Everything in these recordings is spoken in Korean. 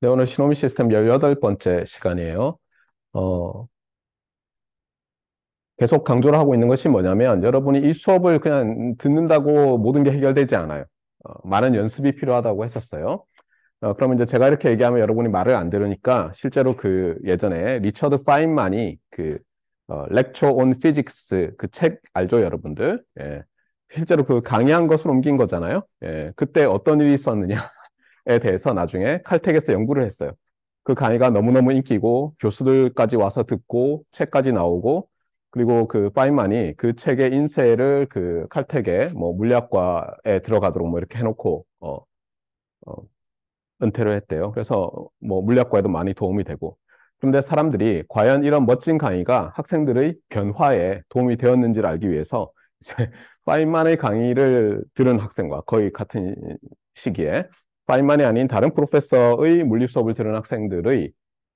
네, 오늘 신호미 시스템 18번째 시간이에요. 어, 계속 강조를 하고 있는 것이 뭐냐면 여러분이 이 수업을 그냥 듣는다고 모든 게 해결되지 않아요. 어, 많은 연습이 필요하다고 했었어요. 어, 그러면 이제 제가 이렇게 얘기하면 여러분이 말을 안 들으니까 실제로 그 예전에 리처드 파인만이 그 어, 렉처 온 피직스 그 책 알죠, 여러분들? 예. 실제로 그 강의한 것을 옮긴 거잖아요. 예. 그때 어떤 일이 있었느냐. 강의에 대해서 나중에 칼텍에서 연구를 했어요. 그 강의가 너무너무 인기고 교수들까지 와서 듣고 책까지 나오고 그리고 그 파인만이 그 책의 인쇄를 그 칼텍의 뭐 물리학과에 들어가도록 뭐 이렇게 해놓고 어, 어, 은퇴를 했대요. 그래서 뭐 물리학과에도 많이 도움이 되고 그런데 사람들이 과연 이런 멋진 강의가 학생들의 변화에 도움이 되었는지를 알기 위해서 이제 파인만의 강의를 들은 학생과 거의 같은 시기에 파인만이 아닌 다른 프로페서의 물리 수업을 들은 학생들의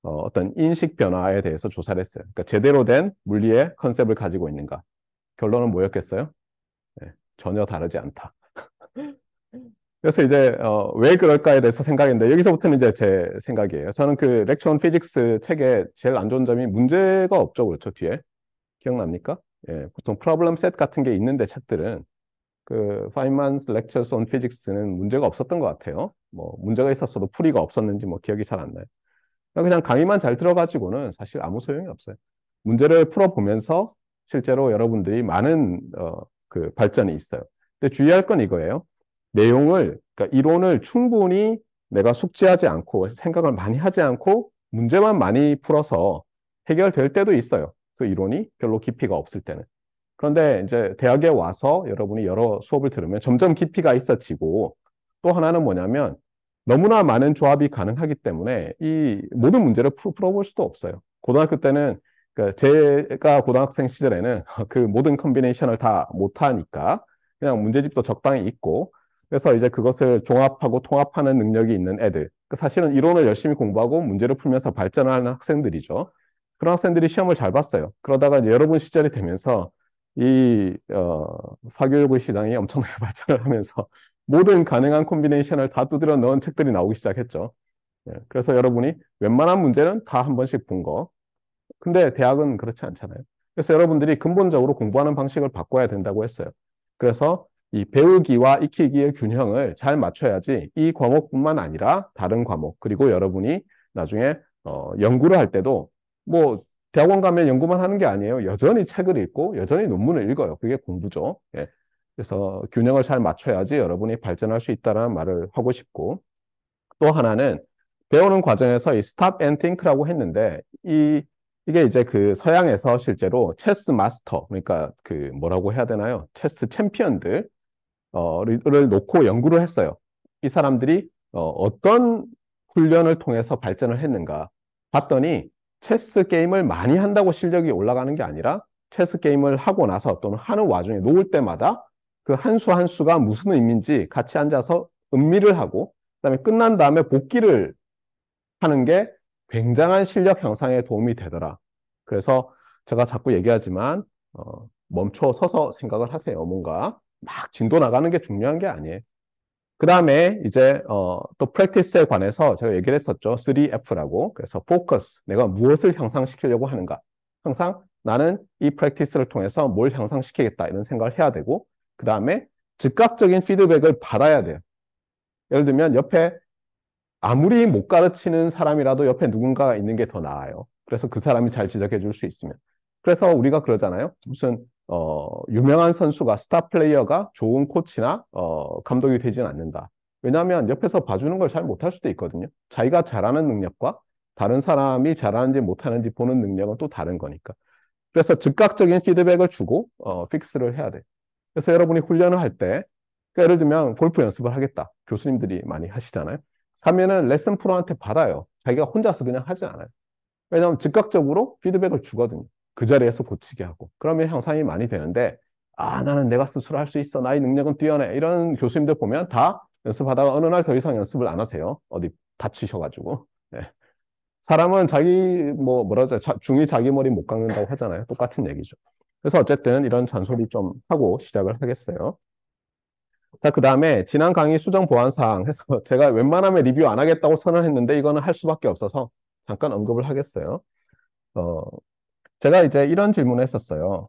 어, 어떤 인식 변화에 대해서 조사를 했어요. 그러니까 제대로 된 물리의 컨셉을 가지고 있는가. 결론은 뭐였겠어요? 네, 전혀 다르지 않다. 그래서 이제 어, 왜 그럴까에 대해서 생각인데 여기서부터는 이제 제 생각이에요. 저는 그 렉처 온 피직스 책에 제일 안 좋은 점이 문제가 없죠. 그렇죠. 뒤에. 기억납니까? 예, 보통 프로블럼 셋 같은 게 있는데 책들은 그 파인만스 렉처스 온 피직스는 문제가 없었던 것 같아요. 뭐 문제가 있었어도 풀이가 없었는지 뭐 기억이 잘 안 나요. 그러니까 그냥 강의만 잘 들어가지고는 사실 아무 소용이 없어요. 문제를 풀어보면서 실제로 여러분들이 많은 어, 그 발전이 있어요. 근데 주의할 건 이거예요. 내용을 그러니까 이론을 충분히 내가 숙지하지 않고 생각을 많이 하지 않고 문제만 많이 풀어서 해결될 때도 있어요. 그 이론이 별로 깊이가 없을 때는. 그런데 이제 대학에 와서 여러분이 여러 수업을 들으면 점점 깊이가 있어지고 또 하나는 뭐냐면 너무나 많은 조합이 가능하기 때문에 이 모든 문제를 풀어볼 수도 없어요. 고등학교 때는 그 제가 고등학생 시절에는 그 모든 컨비네이션을 다 못하니까 그냥 문제집도 적당히 있고 그래서 이제 그것을 종합하고 통합하는 능력이 있는 애들 그 사실은 이론을 열심히 공부하고 문제를 풀면서 발전하는 학생들이죠. 그런 학생들이 시험을 잘 봤어요. 그러다가 이제 여러분 시절이 되면서 이 어, 사교육의 시장이 엄청나게 발전을 하면서 모든 가능한 콤비네이션을 다 두드려 넣은 책들이 나오기 시작했죠. 예, 그래서 여러분이 웬만한 문제는 다 한 번씩 본 거. 근데 대학은 그렇지 않잖아요. 그래서 여러분들이 근본적으로 공부하는 방식을 바꿔야 된다고 했어요. 그래서 이 배우기와 익히기의 균형을 잘 맞춰야지 이 과목뿐만 아니라 다른 과목 그리고 여러분이 나중에 어, 연구를 할 때도 뭐 대학원 가면 연구만 하는 게 아니에요. 여전히 책을 읽고 여전히 논문을 읽어요. 그게 공부죠. 예. 그래서 균형을 잘 맞춰야지 여러분이 발전할 수 있다는 말을 하고 싶고 또 하나는 배우는 과정에서 이 stop and think라고 했는데 이 이게 이제 그 서양에서 실제로 체스 마스터 그러니까 그 뭐라고 해야 되나요? 체스 챔피언들을 어, 놓고 연구를 했어요. 이 사람들이 어, 어떤 훈련을 통해서 발전을 했는가 봤더니 체스 게임을 많이 한다고 실력이 올라가는 게 아니라 체스 게임을 하고 나서 또는 하는 와중에 놓을 때마다 그 한 수 한 수가 무슨 의미인지 같이 앉아서 음미를 하고 그다음에 끝난 다음에 복귀를 하는 게 굉장한 실력 향상에 도움이 되더라. 그래서 제가 자꾸 얘기하지만 어, 멈춰 서서 생각을 하세요. 뭔가 막 진도 나가는 게 중요한 게 아니에요. 그 다음에 이제 어, 또 프랙티스에 관해서 제가 얘기를 했었죠. 3F라고. 그래서 포커스, 내가 무엇을 향상시키려고 하는가. 항상 나는 이 프랙티스를 통해서 뭘 향상시키겠다 이런 생각을 해야 되고 그 다음에 즉각적인 피드백을 받아야 돼요. 예를 들면 옆에 아무리 못 가르치는 사람이라도 옆에 누군가가 있는 게 더 나아요. 그래서 그 사람이 잘 지적해 줄 수 있으면. 그래서 우리가 그러잖아요. 무슨 어, 유명한 선수가 스타 플레이어가 좋은 코치나 어, 감독이 되진 않는다. 왜냐하면 옆에서 봐주는 걸 잘 못할 수도 있거든요. 자기가 잘하는 능력과 다른 사람이 잘하는지 못하는지 보는 능력은 또 다른 거니까. 그래서 즉각적인 피드백을 주고 어, 픽스를 해야 돼. 그래서 여러분이 훈련을 할때 그러니까 예를 들면 골프 연습을 하겠다. 교수님들이 많이 하시잖아요. 하면은 레슨 프로한테 받아요. 자기가 혼자서 그냥 하지 않아요. 왜냐하면 즉각적으로 피드백을 주거든요. 그 자리에서 고치게 하고 그러면 향상이 많이 되는데 아 나는 내가 스스로 할 수 있어 나의 능력은 뛰어내 이런 교수님들 보면 다 연습하다가 어느 날 더 이상 연습을 안 하세요 어디 다치셔가지고 네. 사람은 자기 뭐 뭐라 죠 중이 자기 머리 못 깎는다고 하잖아요 똑같은 얘기죠 그래서 어쨌든 이런 잔소리 좀 하고 시작을 하겠어요 자, 그 다음에 지난 강의 수정 보완 사항 해서 제가 웬만하면 리뷰 안 하겠다고 선언했는데 이거는 할 수밖에 없어서 잠깐 언급을 하겠어요. 어, 제가 이제 이런 질문을 했었어요.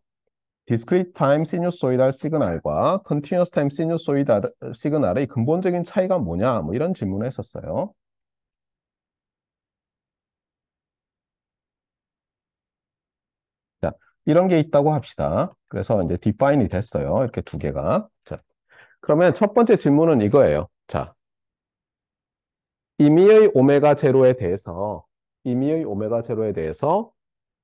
디스크리트 타임 시뉴소이달 시그널과 컨티뉴어스 타임 시뉴소이달 시그널의 근본적인 차이가 뭐냐 뭐 이런 질문을 했었어요. 자, 이런 게 있다고 합시다. 그래서 이제 디파인이 됐어요. 이렇게 두 개가. 자, 그러면 첫 번째 질문은 이거예요. 자, 임의의 오메가 제로에 대해서 임의의 오메가 제로에 대해서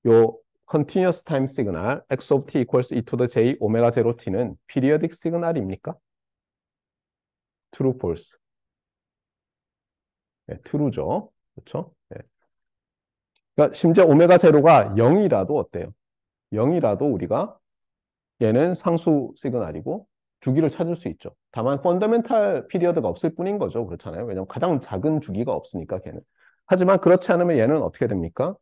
요 continuous time signal x of t equals e to the j 오메가 제로 t는 periodic signal입니까? true, false. 네, true죠. 그렇죠? 네. 그러니까 심지어 오메가 제로가 0이라도 어때요? 0이라도 우리가 얘는 상수 시그널이고 주기를 찾을 수 있죠. 다만 펀더멘탈 피리어드가 없을 뿐인 거죠. 그렇잖아요. 왜냐하면 가장 작은 주기가 없으니까 걔는. 하지만 그렇지 않으면 얘는 어떻게 됩니까?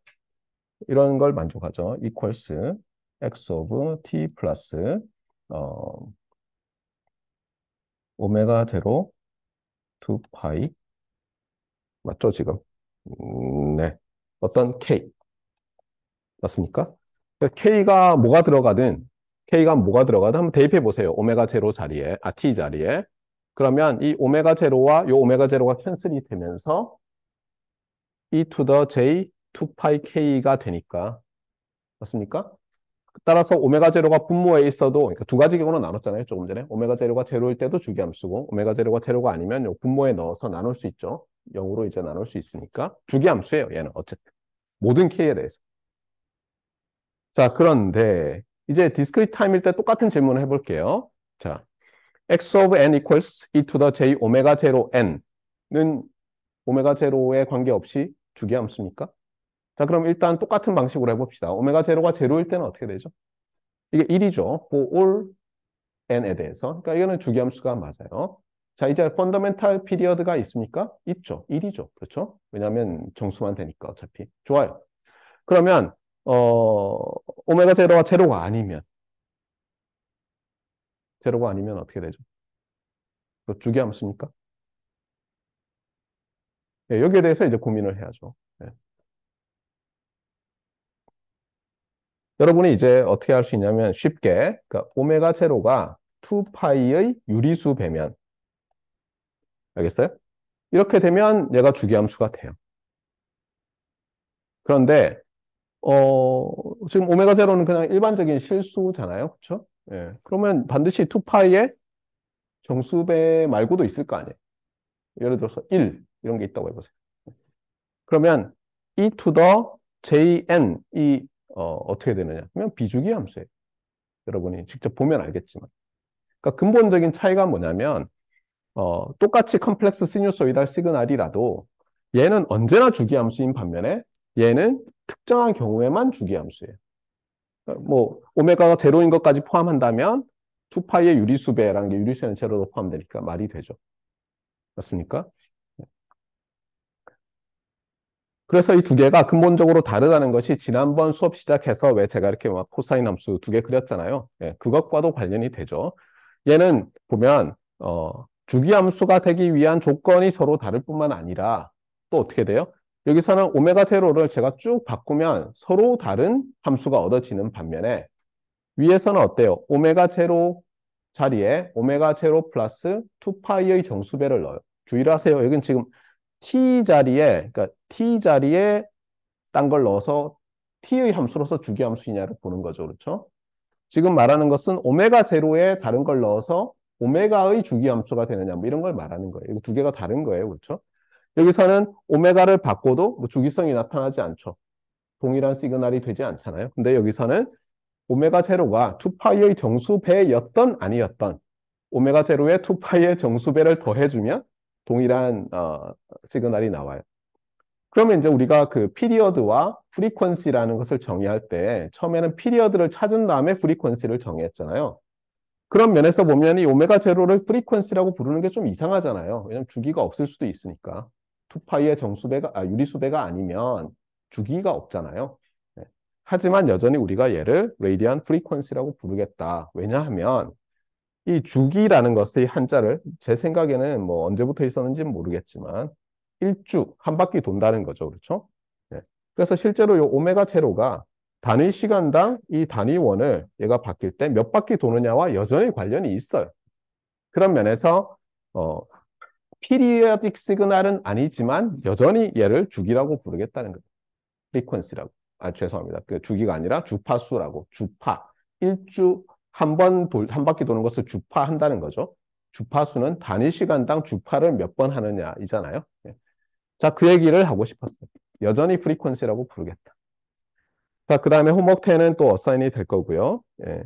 이런 걸 만족하죠. equals x of t p 플러스 어, 오메가 제로 2 파이 맞죠 지금? 음, 네. 어떤 k 맞습니까? k가 뭐가 들어가든 k가 뭐가 들어가든 한번 대입해 보세요. 오메가 제로 자리에 아 t 자리에 그러면 이 오메가 제로와 이 오메가 제로가 캔슬이 되면서 e to the j 2파이 k가 되니까 맞습니까? 따라서 오메가 제로가 분모에 있어도 그러니까 두 가지 경우로 나눴잖아요 조금 전에 오메가 제로가 제로일 때도 주기함수고 오메가 제로가 제로가 아니면 요 분모에 넣어서 나눌 수 있죠 0으로 이제 나눌 수 있으니까 주기함수예요 얘는 어쨌든 모든 k에 대해서 자 그런데 이제 디스크리트 타임일 때 똑같은 질문을 해볼게요 자 x of n equals e to the j 오메가 제로 n는 오메가 제로에 관계없이 주기함수입니까? 자, 그럼 일단 똑같은 방식으로 해봅시다. 오메가 제로가 제로일 때는 어떻게 되죠? 이게 1이죠. for all n에 대해서. 그러니까 이거는 주기함수가 맞아요. 자, 이제 펀더멘탈 피리어드가 있습니까? 있죠. 1이죠. 그렇죠? 왜냐하면 정수만 되니까 어차피. 좋아요. 그러면 어 오메가 제로가 제로가 아니면 제로가 아니면 어떻게 되죠? 주기함수니까? 네, 예, 여기에 대해서 이제 고민을 해야죠. 여러분이 이제 어떻게 할 수 있냐면 쉽게 그러니까 오메가 제로가 2파이의 유리수 배면 알겠어요? 이렇게 되면 얘가 주기함수가 돼요. 그런데 어, 지금 오메가 제로는 그냥 일반적인 실수잖아요. 그렇죠? 예. 그러면 반드시 2파이의 정수배 말고도 있을 거 아니에요. 예를 들어서 1 이런 게 있다고 해보세요. 그러면 e to the jn 이 어, 떻게 되느냐 하면 비주기 함수예요. 여러분이 직접 보면 알겠지만 그러니까 근본적인 차이가 뭐냐면 어, 똑같이 컴플렉스 시뉴소이달 시그널이라도 얘는 언제나 주기함수인 반면에 얘는 특정한 경우에만 주기함수예요. 그러니까 뭐 오메가가 제로인 것까지 포함한다면 2파이의 유리수 배라는 게 유리수에는 제로도 포함되니까 말이 되죠. 맞습니까? 그래서 이 두 개가 근본적으로 다르다는 것이 지난번 수업 시작해서 왜 제가 이렇게 막 코사인 함수 두 개 그렸잖아요. 예, 그것과도 관련이 되죠. 얘는 보면 어, 주기함수가 되기 위한 조건이 서로 다를 뿐만 아니라 또 어떻게 돼요? 여기서는 오메가 제로를 제가 쭉 바꾸면 서로 다른 함수가 얻어지는 반면에 위에서는 어때요? 오메가 제로 자리에 오메가 제로 플러스 2파이의 정수배를 넣어요. 주의를 하세요. 여기는 지금 t 자리에 그러니까 t 자리에 딴 걸 넣어서 t의 함수로서 주기 함수이냐를 보는 거죠. 그렇죠? 지금 말하는 것은 오메가 제로에 다른 걸 넣어서 오메가의 주기 함수가 되느냐 뭐 이런 걸 말하는 거예요. 이거 두 개가 다른 거예요. 그렇죠? 여기서는 오메가를 바꿔도 뭐 주기성이 나타나지 않죠. 동일한 시그널이 되지 않잖아요. 근데 여기서는 오메가 제로가 2파이의 정수배였던 아니었던 오메가 제로에 2파이의 정수배를 더해주면 동일한 어, 시그널이 나와요. 그러면 이제 우리가 그 피리어드와 프리퀀시라는 것을 정의할 때 처음에는 피리어드를 찾은 다음에 프리퀀시를 정의했잖아요. 그런 면에서 보면 이 오메가 제로를 프리퀀시라고 부르는 게 좀 이상하잖아요. 왜냐면 주기가 없을 수도 있으니까. 2파이의 정수배가 아, 유리수배가 아니면 주기가 없잖아요. 네. 하지만 여전히 우리가 얘를 레이디안 프리퀀시라고 부르겠다. 왜냐하면 이 주기라는 것의 한자를 제 생각에는 뭐 언제부터 있었는지는 모르겠지만 일주 한 바퀴 돈다는 거죠. 그렇죠? 네. 그래서 실제로 이 오메가 제로가 단위 시간당 이 단위원을 얘가 바뀔 때 몇 바퀴 도느냐와 여전히 관련이 있어요. 그런 면에서 어 피리어딕 시그널은 아니지만 여전히 얘를 주기라고 부르겠다는 거예요. 프리퀀시라고. 아 죄송합니다. 그 주기가 아니라 주파수라고. 주파. 일주 한번 돌, 한 바퀴 도는 것을 주파한다는 거죠. 주파수는 단위 시간당 주파를 몇 번 하느냐 이잖아요. 예. 자, 그 얘기를 하고 싶었어요. 여전히 프리퀀시라고 부르겠다. 자, 그 다음에 홈워크 10은 또 어사인이 될 거고요. 예.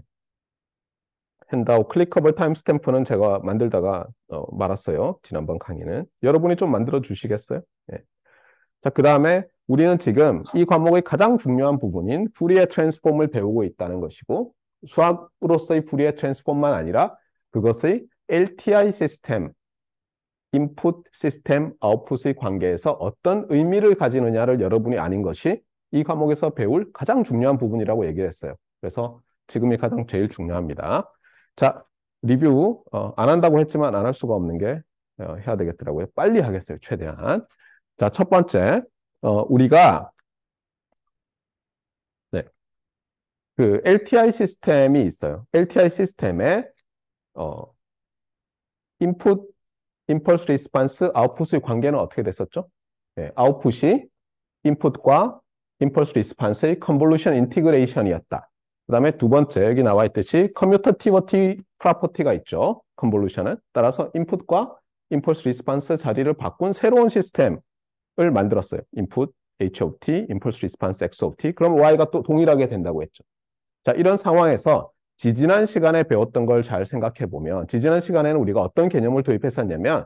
핸드아웃 클릭커블 타임스탬프는 제가 만들다가 어, 말았어요. 지난번 강의는. 여러분이 좀 만들어 주시겠어요? 예. 자, 그 다음에 우리는 지금 이 과목의 가장 중요한 부분인 Fourier 후리의 트랜스폼을 배우고 있다는 것이고 수학으로서의 불의의 트랜스폼만 아니라 그것의 LTI 시스템, 인풋 시스템, 아웃풋의 관계에서 어떤 의미를 가지느냐를 여러분이 아닌 것이 이 과목에서 배울 가장 중요한 부분이라고 얘기를 했어요. 그래서 지금이 가장 제일 중요합니다. 자, 리뷰 어, 안 한다고 했지만 안 할 수가 없는 게 어, 해야 되겠더라고요. 빨리 하겠어요, 최대한. 자, 첫 번째, 어, 우리가 그 LTI 시스템이 있어요. LTI 시스템에 어 인풋 임펄스 리스판스 아웃풋의 관계는 어떻게 됐었죠? 네, 아웃풋이 인풋과 임펄스 리스판스의 컨볼루션 인티그레이션이었다. 그 다음에 두 번째 여기 나와 있듯이 커뮤터티버티 프라퍼티가 있죠. 컨볼루션은 따라서 인풋과 임펄스 리스판스 자리를 바꾼 새로운 시스템을 만들었어요. 인풋 h of t, i 펄스 리스판스 x of t. 그럼 y가 또 동일하게 된다고 했죠. 자, 이런 상황에서 지지난 시간에 배웠던 걸 잘 생각해 보면 지지난 시간에는 우리가 어떤 개념을 도입했었냐면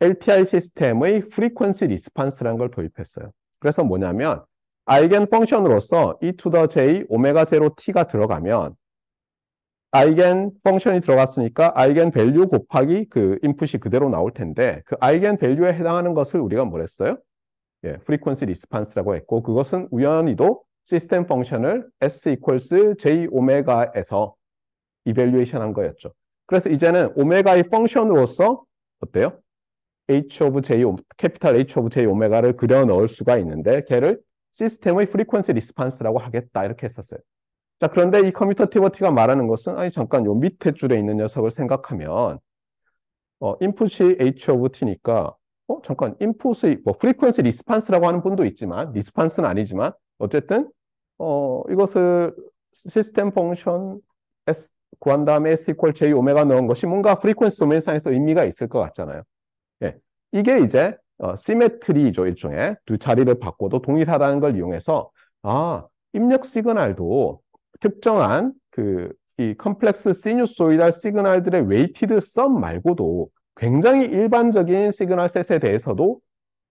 LTI 시스템의 프리퀀시 리스판스라는 걸 도입했어요. 그래서 뭐냐면 아이겐 펑션으로서 e to the j 오메가 제로 t가 들어가면 아이겐 펑션이 들어갔으니까 아이겐 밸류 곱하기 그 인풋이 그대로 나올 텐데 그 아이겐 밸류에 해당하는 것을 우리가 뭐랬어요? 예, 프리퀀시 리스판스라고 했고 그것은 우연히도 시스템 펑션을 s equals j 오메가에서 이벨류에이션 한 거였죠. 그래서 이제는 오메가의 펑션으로서 어때요? h of j, 캐피탈 h of j 오메가를 그려 넣을 수가 있는데 걔를 시스템의 프리퀀시 리스판스라고 하겠다 이렇게 했었어요. 자 그런데 이 컴퓨터 티버티가 말하는 것은 아니 잠깐 요 밑에 줄에 있는 녀석을 생각하면 어, 인풋이 h of t니까 어 잠깐 인풋의 뭐 프리퀀시 리스판스라고 하는 분도 있지만 리스판스는 아니지만 어쨌든 어, 이것을 시스템 펑션 S 구한 다음에 S equal J 오메가 넣은 것이 뭔가 프리퀀스 도메인상에서 의미가 있을 것 같잖아요. 예. 이게 이제 어, 시메트리죠. 일종의 두 자리를 바꿔도 동일하다는 걸 이용해서 아, 입력 시그널도 특정한 그이 컴플렉스 시뉴소이달 시그널들의 웨이티드 썸 말고도 굉장히 일반적인 시그널 셋에 대해서도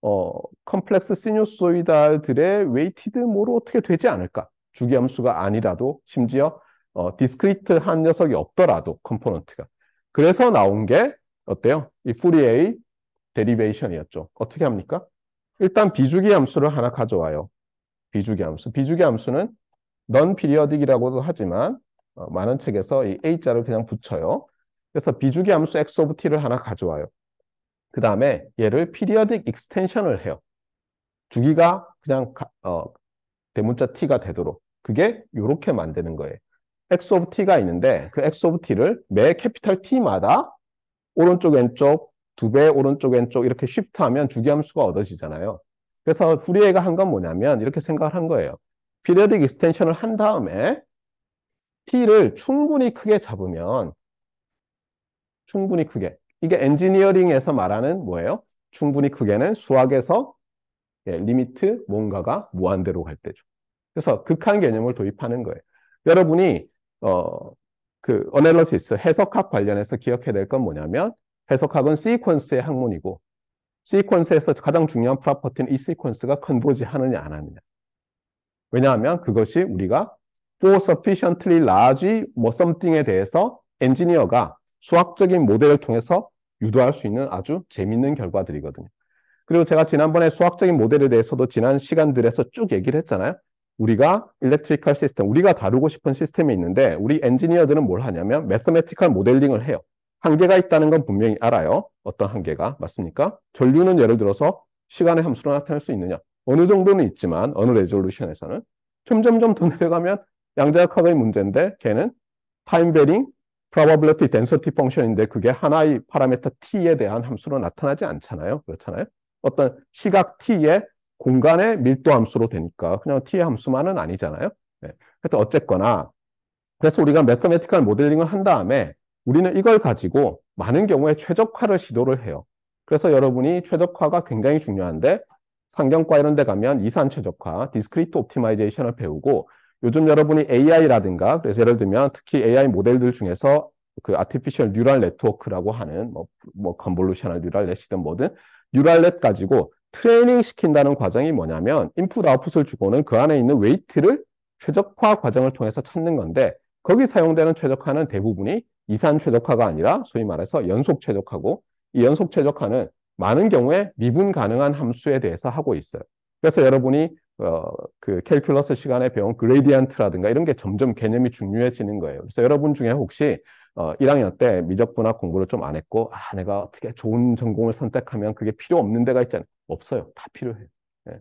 어, 컴플렉스 시뉴소이달들의 웨이티드 모로 어떻게 되지 않을까? 주기함수가 아니라도 심지어 어, 디스크리트한 녀석이 없더라도 컴포넌트가 그래서 나온 게 어때요? 이 뿌리에이 데리베이션이었죠. 어떻게 합니까? 일단 비주기 함수를 하나 가져와요. 비주기 함수. 비주기 함수는 넌 피리어딕이라고도 하지만 어, 많은 책에서 이 A자를 그냥 붙여요. 그래서 비주기 함수 x 오브 t를 하나 가져와요. 그 다음에 얘를 피리어딕 익스텐션을 해요. 주기가 그냥 어, 대문자 t가 되도록 그게 이렇게 만드는 거예요. x of t가 있는데 그 x of t를 매 캐피탈 t마다 오른쪽 왼쪽 두 배 오른쪽 왼쪽 이렇게 쉬프트하면 주기함수가 얻어지잖아요. 그래서 후리에가 한 건 뭐냐면 이렇게 생각을 한 거예요. 피리어딕 익스텐션을 한 다음에 t를 충분히 크게 잡으면 충분히 크게 이게 엔지니어링에서 말하는 뭐예요? 충분히 크게는 수학에서 예, 리미트 뭔가가 무한대로 갈 때죠. 그래서 극한 개념을 도입하는 거예요. 여러분이 어, 그어널러시스 해석학 관련해서 기억해야 될 건 뭐냐면 해석학은 시퀀스의 학문이고 시퀀스에서 가장 중요한 프로퍼티는 이 시퀀스가 컨버지 하느냐 안 하느냐. 왜냐하면 그것이 우리가 for sufficiently large 뭐 something에 대해서 엔지니어가 수학적인 모델을 통해서 유도할 수 있는 아주 재밌는 결과들이거든요. 그리고 제가 지난번에 수학적인 모델에 대해서도 지난 시간들에서 쭉 얘기를 했잖아요. 우리가 일렉트리컬 시스템, 우리가 다루고 싶은 시스템이 있는데 우리 엔지니어들은 뭘 하냐면 매스메티컬 모델링을 해요. 한계가 있다는 건 분명히 알아요. 어떤 한계가 맞습니까? 전류는 예를 들어서 시간의 함수로 나타낼 수 있느냐. 어느 정도는 있지만 어느 레졸루션에서는 점점점 더 내려가면 양자역학의 문제인데 걔는 타임베링 probability density function인데 그게 하나의 파라메터 t에 대한 함수로 나타나지 않잖아요. 그렇잖아요. 어떤 시각 t의 공간의 밀도 함수로 되니까 그냥 t의 함수만은 아니잖아요. 네. 하여튼 어쨌거나 그래서 우리가 매터메티컬 모델링을 한 다음에 우리는 이걸 가지고 많은 경우에 최적화를 시도를 해요. 그래서 여러분이 최적화가 굉장히 중요한데 상경과 이런 데 가면 이산 최적화, 디스크리트 옵티마이제이션을 배우고 요즘 여러분이 AI라든가 그래서 예를 들면 특히 AI 모델들 중에서 그 artificial 라고 하는 뭐, 뭐 convolutional 이든 뭐든 n e u 가지고 트레이닝 시킨다는 과정이 뭐냐면 인풋 아웃풋을 주고는 그 안에 있는 웨이트를 최적화 과정을 통해서 찾는 건데 거기 사용되는 최적화는 대부분이 이산 최적화가 아니라 소위 말해서 연속 최적화고 이 연속 최적화는 많은 경우에 미분 가능한 함수에 대해서 하고 있어요. 그래서 여러분이 어, 그 캘큘러스 시간에 배운 그레디언트라든가 이런 게 점점 개념이 중요해지는 거예요. 그래서 여러분 중에 혹시 어, 1학년 때 미적분학 공부를 좀 안 했고 아 내가 어떻게 좋은 전공을 선택하면 그게 필요 없는 데가 있잖아요. 없어요. 다 필요해요. 네.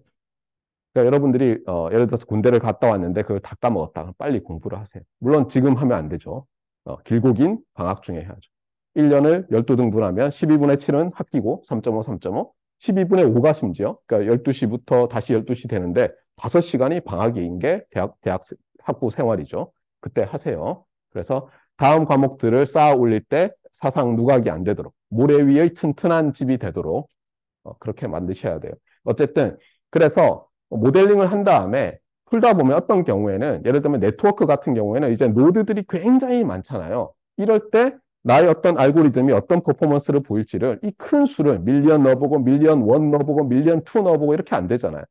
그러니까 여러분들이 어, 예를 들어서 군대를 갔다 왔는데 그걸 다 까먹었다. 빨리 공부를 하세요. 물론 지금 하면 안 되죠. 어, 길고 긴 방학 중에 해야죠. 1년을 12등분하면 12분의 7은 학기고 3.5, 3.5, 12분의 5가 심지어 그러니까 12시부터 다시 12시 되는데 5시간이 방학인 게 대학 대학 학부 생활이죠. 그때 하세요. 그래서 다음 과목들을 쌓아 올릴 때 사상 누각이 안 되도록 모래 위의 튼튼한 집이 되도록 어, 그렇게 만드셔야 돼요. 어쨌든 그래서 모델링을 한 다음에 풀다 보면 어떤 경우에는 예를 들면 네트워크 같은 경우에는 이제 노드들이 굉장히 많잖아요. 이럴 때 나의 어떤 알고리즘이 어떤 퍼포먼스를 보일지를 이 큰 수를 밀리언 넣어보고 밀리언 원 넣어보고 밀리언 투 넣어보고 이렇게 안 되잖아요.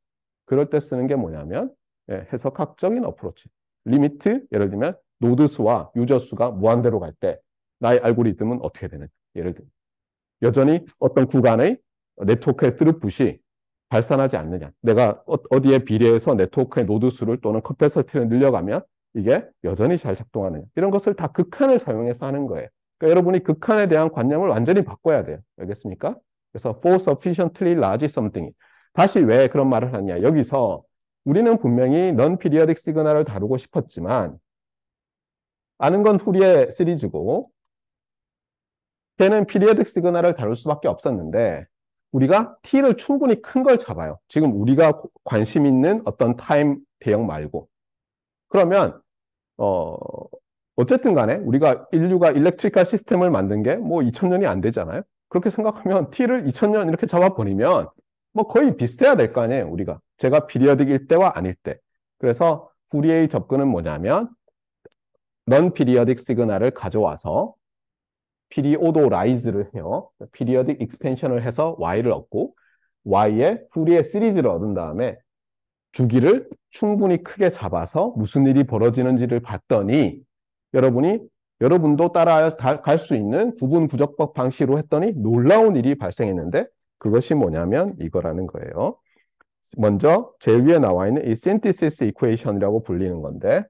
그럴 때 쓰는 게 뭐냐면 예, 해석학적인 어프로치. 리미트 예를 들면 노드 수와 유저 수가 무한대로 갈 때 나의 알고리즘은 어떻게 되는 지 예를 들면 여전히 어떤 구간의 네트워크의 트루풋이 발산하지 않느냐. 내가 어, 어디에 비례해서 네트워크의 노드 수를 또는 컴패서티를 늘려가면 이게 여전히 잘 작동하느냐. 이런 것을 다 극한을 사용해서 하는 거예요. 그러니까 여러분이 극한에 대한 관념을 완전히 바꿔야 돼요. 알겠습니까? 그래서 for sufficiently large something. 다시 왜 그런 말을 하냐. 여기서 우리는 분명히 n n o o p i r e 넌피 s i g n a l 을 다루고 싶었지만 아는 건 후리의 시리즈고 걔는 p i d e 피 s i g n a l 을 다룰 수밖에 없었는데 우리가 t를 충분히 큰 걸 잡아요. 지금 우리가 관심 있는 어떤 타임 대형 말고 그러면 어 어쨌든 간에 우리가 인류가 일렉트리컬 시스템을 만든 게 뭐 2000년이 안 되잖아요. 그렇게 생각하면 T를 2000년 이렇게 잡아버리면 뭐 거의 비슷해야 될 거 아니에요. 우리가 제가 비리어딕일 때와 아닐 때. 그래서 부리의 접근은 뭐냐면 넌비리어딕 시그널을 가져와서 피리오도 라이즈를 해요. 피리어딕 익스텐션을 해서 y를 얻고 y에 부리의 시리즈를 얻은 다음에 주기를 충분히 크게 잡아서 무슨 일이 벌어지는지를 봤더니 여러분이 여러분도 따라갈 수 있는 구분 부적법 방식으로 했더니 놀라운 일이 발생했는데 그것이 뭐냐면 이거라는 거예요. 먼저 제일 위에 나와 있는 이 synthesis equation이라고 불리는 건데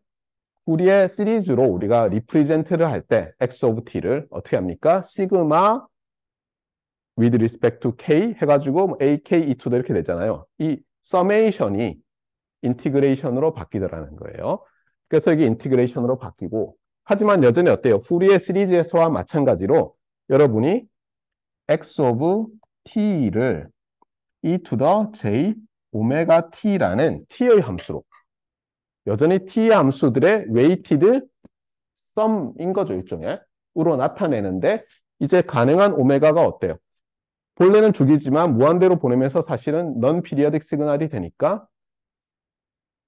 우리의 시리즈로 우리가 리프리젠트를 할 때 x of t를 어떻게 합니까? 시그마 with respect to k 해가지고 뭐 a, k, e, 2도 이렇게 되잖아요. 이 summation이 인티그레이션으로 바뀌더라는 거예요. 그래서 이게 인티그레이션으로 바뀌고 하지만 여전히 어때요? 후리의 시리즈에서와 마찬가지로 여러분이 x of t를 e to the j 오메가 t라는 t의 함수로 여전히 t 함수들의 웨이티드 썸인 거죠 일종의 으로 나타내는데 이제 가능한 오메가가 어때요? 본래는 죽이지만 무한대로 보내면서 사실은 non-periodic s i g n a l 이 되니까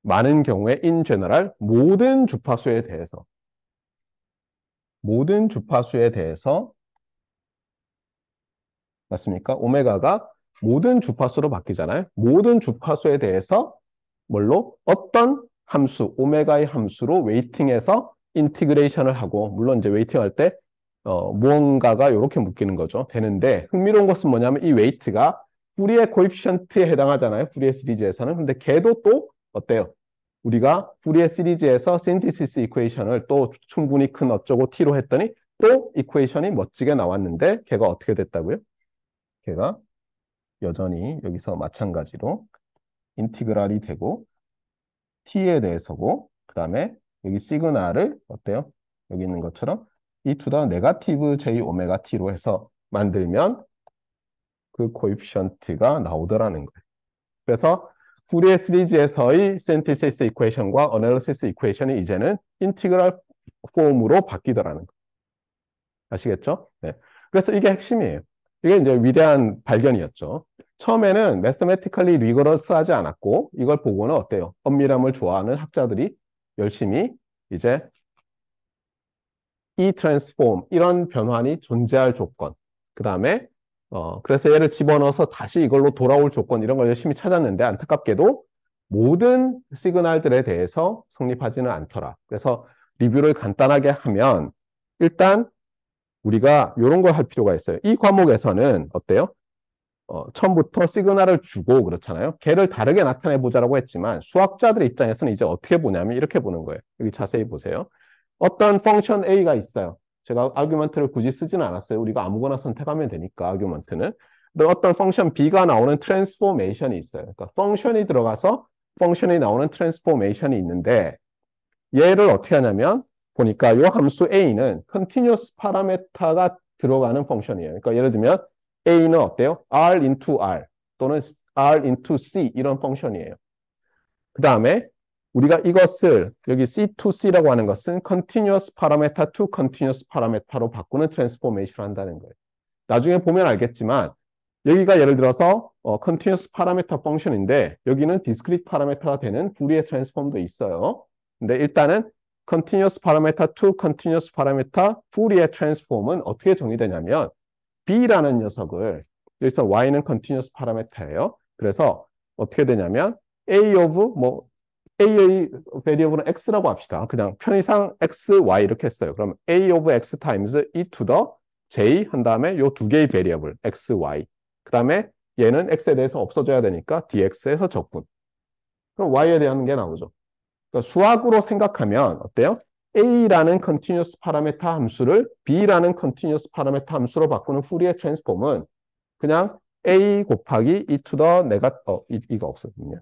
많은 경우에 in general 모든 주파수에 대해서 모든 주파수에 대해서 맞습니까? 오메가가 모든 주파수로 바뀌잖아요. 모든 주파수에 대해서 뭘로? 어떤 함수, 오메가의 함수로 웨이팅해서 인티그레이션을 하고 물론 이제 웨이팅할 때 어, 무언가가 이렇게 묶이는 거죠. 되는데 흥미로운 것은 뭐냐면 이 웨이트가 뿌리의 코이피션트에 해당하잖아요. 뿌리의 시리즈에서는. 근데 걔도 또 어때요? 우리가 뿌리의 시리즈에서 신티시스 이퀘이션을 또 충분히 큰 어쩌고 t로 했더니 또 이퀘이션이 멋지게 나왔는데 걔가 어떻게 됐다고요? 걔가 여전히 여기서 마찬가지로 인티그랄이 되고 t에 대해서고 그 다음에 여기 시그나를 어때요? 여기 있는 것처럼 이두다 네가티브 j 오메가 t로 해서 만들면 그 코이피션트가 나오더라는 거예요. 그래서 부리에 시리즈에서의 센티세스 이퀘이션과 어널리시스 이퀘이션이 이제는 인티그랄 폼으로 바뀌더라는 거. 아시겠죠? 네. 그래서 이게 핵심이에요. 이게 이제 위대한 발견이었죠. 처음에는 m a t 티컬리리 t 러스하지 않았고 이걸 보고는 어때요? 엄밀함을 좋아하는 학자들이 열심히 이제 이 e 트랜스폼 이런 변환이 존재할 조건 그 다음에 어, 그래서 얘를 집어넣어서 다시 이걸로 돌아올 조건 이런 걸 열심히 찾았는데 안타깝게도 모든 시그널들에 대해서 성립하지는 않더라. 그래서 리뷰를 간단하게 하면 일단 우리가 이런 걸 할 필요가 있어요. 이 과목에서는 어때요? 어, 처음부터 시그널을 주고 그렇잖아요. 걔를 다르게 나타내 보자라고 했지만 수학자들 입장에서는 이제 어떻게 보냐면 이렇게 보는 거예요. 여기 자세히 보세요. 어떤 펑션 A가 있어요. 제가 아규먼트를 굳이 쓰지는 않았어요. 우리가 아무거나 선택하면 되니까 아규먼트는. 근데 어떤 펑션 B가 나오는 트랜스포메이션이 있어요. 그러니까 펑션이 들어가서 펑션이 나오는 트랜스포메이션이 있는데 얘를 어떻게 하냐면 보니까 요 함수 A는 continuous 파라메타가 들어가는 펑션이에요. 그러니까 예를 들면 A는 어때요? R into R 또는 R into C 이런 펑션이에요. 그 다음에 우리가 이것을 여기 C2C라고 하는 것은 continuous parameter to continuous parameter로 바꾸는 t r a n s f o r m a t i o n 을 한다는 거예요. 나중에 보면 알겠지만 여기가 예를 들어서 어, continuous parameter function인데 여기는 discrete parameter가 되는 Fourier t a n s f o r m 도 있어요. 근데 일단은 continuous parameter to continuous parameter Fourier t a n s f o r m 은 어떻게 정의되냐면 b라는 녀석을 여기서 y는 continuous parameter예요. 그래서 어떻게 되냐면 a of 뭐 A의 베리어블은 X라고 합시다. 그냥 편의상 X, Y 이렇게 했어요. 그럼 A of X times E to the J 한 다음에 요 두 개의 베리어블 X, Y. 그 다음에 얘는 X에 대해서 없어져야 되니까 DX에서 적분. 그럼 Y에 대한 게 나오죠. 그러니까 수학으로 생각하면 어때요? A라는 continuous parameter 함수를 B라는 continuous parameter 함수로 바꾸는 후리의 f o r m 은 그냥 A 곱하기 E to the 내가 어 이, 이거 없었군요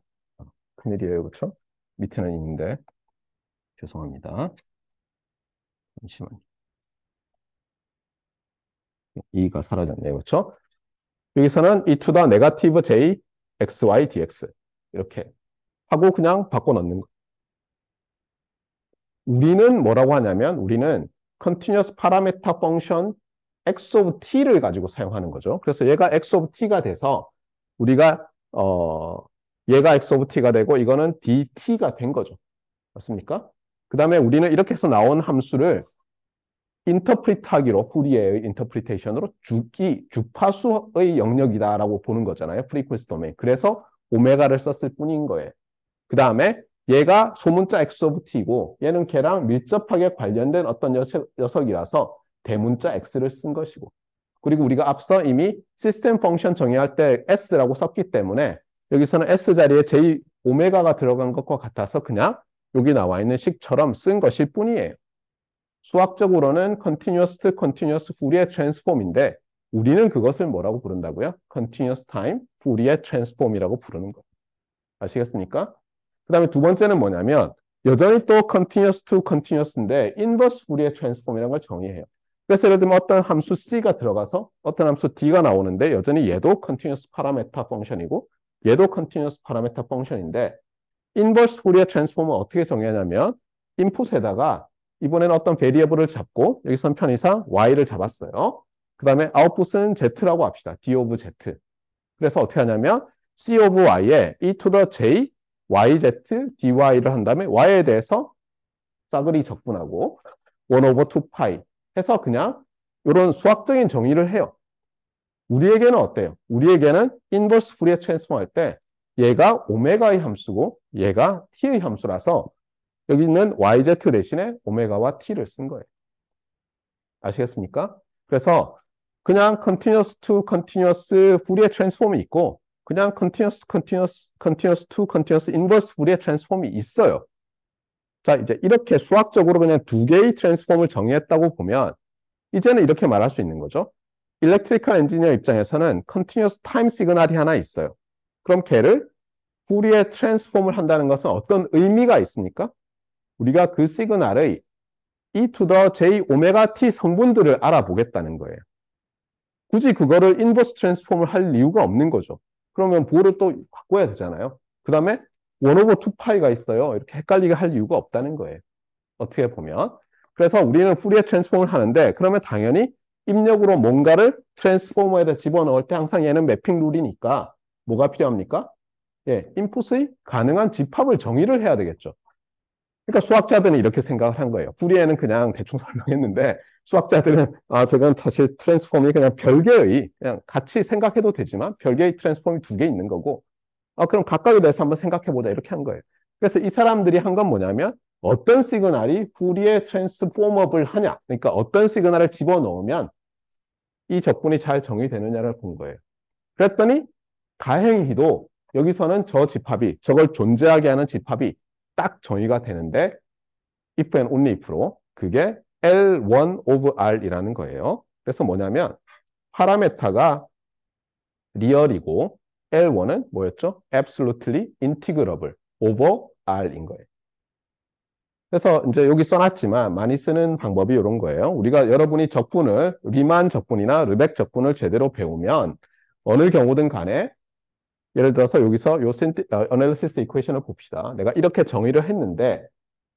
큰일이에요, 그렇죠? 밑에는 있는데 죄송합니다. 잠시만요. 2가 사라졌네요. 그렇죠? 여기서는 이 투다 네가티브 j x y dx 이렇게 하고 그냥 바꿔 넣는 거. 우리는 뭐라고 하냐면 우리는 continuous parameter function x of t를 가지고 사용하는 거죠. 그래서 얘가 x of t가 돼서 우리가 어 얘가 x of t가 되고 이거는 dt가 된 거죠. 맞습니까? 그 다음에 우리는 이렇게 해서 나온 함수를 인터프리트하기로 후리에의 인터프리테이션으로 주기 주파수의 영역이다라고 보는 거잖아요. 프리퀀스 도메인. 그래서 오메가를 썼을 뿐인 거예요. 그 다음에 얘가 소문자 x of t이고 얘는 걔랑 밀접하게 관련된 어떤 녀석이라서 대문자 x를 쓴 것이고 그리고 우리가 앞서 이미 시스템 펑션 정의할 때 s라고 썼기 때문에 여기서는 S 자리에 J 오메가가 들어간 것과 같아서 그냥 여기 나와 있는 식처럼 쓴 것일 뿐이에요. 수학적으로는 continuous to continuous Fourier transform인데 우리는 그것을 뭐라고 부른다고요? continuous time Fourier transform이라고 부르는 거 아시겠습니까? 그 다음에 두 번째는 뭐냐면 여전히 또 continuous to continuous인데 inverse Fourier transform이라는 걸 정의해요. 그래서 예를 들면 어떤 함수 C가 들어가서 어떤 함수 D가 나오는데 여전히 얘도 continuous parameter f u n c t i o n 이고 얘도 continuous parameter function인데 inverse Fourier transform을 어떻게 정의하냐면 input에다가 이번에는 어떤 variable을 잡고 여기 선편이상 y를 잡았어요. 그 다음에 output은 z라고 합시다. d of z. 그래서 어떻게 하냐면 c of y에 e to the j yz dy를 한 다음에 y에 대해서 싸그리 적분하고 1 over 2 파이 해서 그냥 이런 수학적인 정의를 해요. 우리에게는 어때요? 우리에게는 인버스 프리에 트랜스폼 할 때 얘가 오메가의 함수고 얘가 t의 함수라서 여기 있는 yz 대신에 오메가와 t를 쓴 거예요. 아시겠습니까? 그래서 그냥 continuous to continuous f o u 트랜스폼이 있고 그냥 continuous continuous continuous to continuous inverse Fourier 이 있어요. 자, 이제 이렇게 수학적으로 그냥 두 개의 트랜스폼을 정의했다고 보면 이제는 이렇게 말할 수 있는 거죠. 일렉트리컬 엔지니어 입장에서는 컨티뉴어스 타임 시그널이 하나 있어요. 그럼 걔를 후리에 트랜스폼을 한다는 것은 어떤 의미가 있습니까? 우리가 그 시그널의 E t 더 J 오메가 T 성분들을 알아보겠다는 거예요. 굳이 그거를 인버스 트랜스폼을 할 이유가 없는 거죠. 그러면 보를 또 바꿔야 되잖아요. 그 다음에 1 오버 2파이가 있어요. 이렇게 헷갈리게 할 이유가 없다는 거예요. 어떻게 보면. 그래서 우리는 후리에 트랜스폼을 하는데 그러면 당연히 입력으로 뭔가를 트랜스포머에다 집어넣을 때 항상 얘는 매핑 룰이니까 뭐가 필요합니까? 예, 인풋의 가능한 집합을 정의를 해야 되겠죠. 그러니까 수학자들은 이렇게 생각을 한 거예요. 뿌리에는 그냥 대충 설명했는데 수학자들은 아 저건 사실 트랜스폼이 그냥 별개의 그냥 같이 생각해도 되지만 별개의 트랜스폼이 두 개 있는 거고 아 그럼 각각에 대해서 한번 생각해보자 이렇게 한 거예요. 그래서 이 사람들이 한 건 뭐냐면 어떤 시그널이 우리의 트랜스포머블 하냐 그러니까 어떤 시그널을 집어넣으면 이 접근이 잘 정의되느냐를 본 거예요 그랬더니 다행히도 여기서는 저 집합이 저걸 존재하게 하는 집합이 딱 정의가 되는데 if and only if로 그게 L1 of R이라는 거예요 그래서 뭐냐면 파라메타가 리얼이고 L1은 뭐였죠? absolutely integrable over R인 거예요 그래서 이제 여기 써놨지만 많이 쓰는 방법이 이런 거예요. 우리가 여러분이 적분을 리만 적분이나 르벡 적분을 제대로 배우면 어느 경우든 간에 예를 들어서 여기서 요 센티, 어널리시스 이퀘이션을 봅시다. 내가 이렇게 정의를 했는데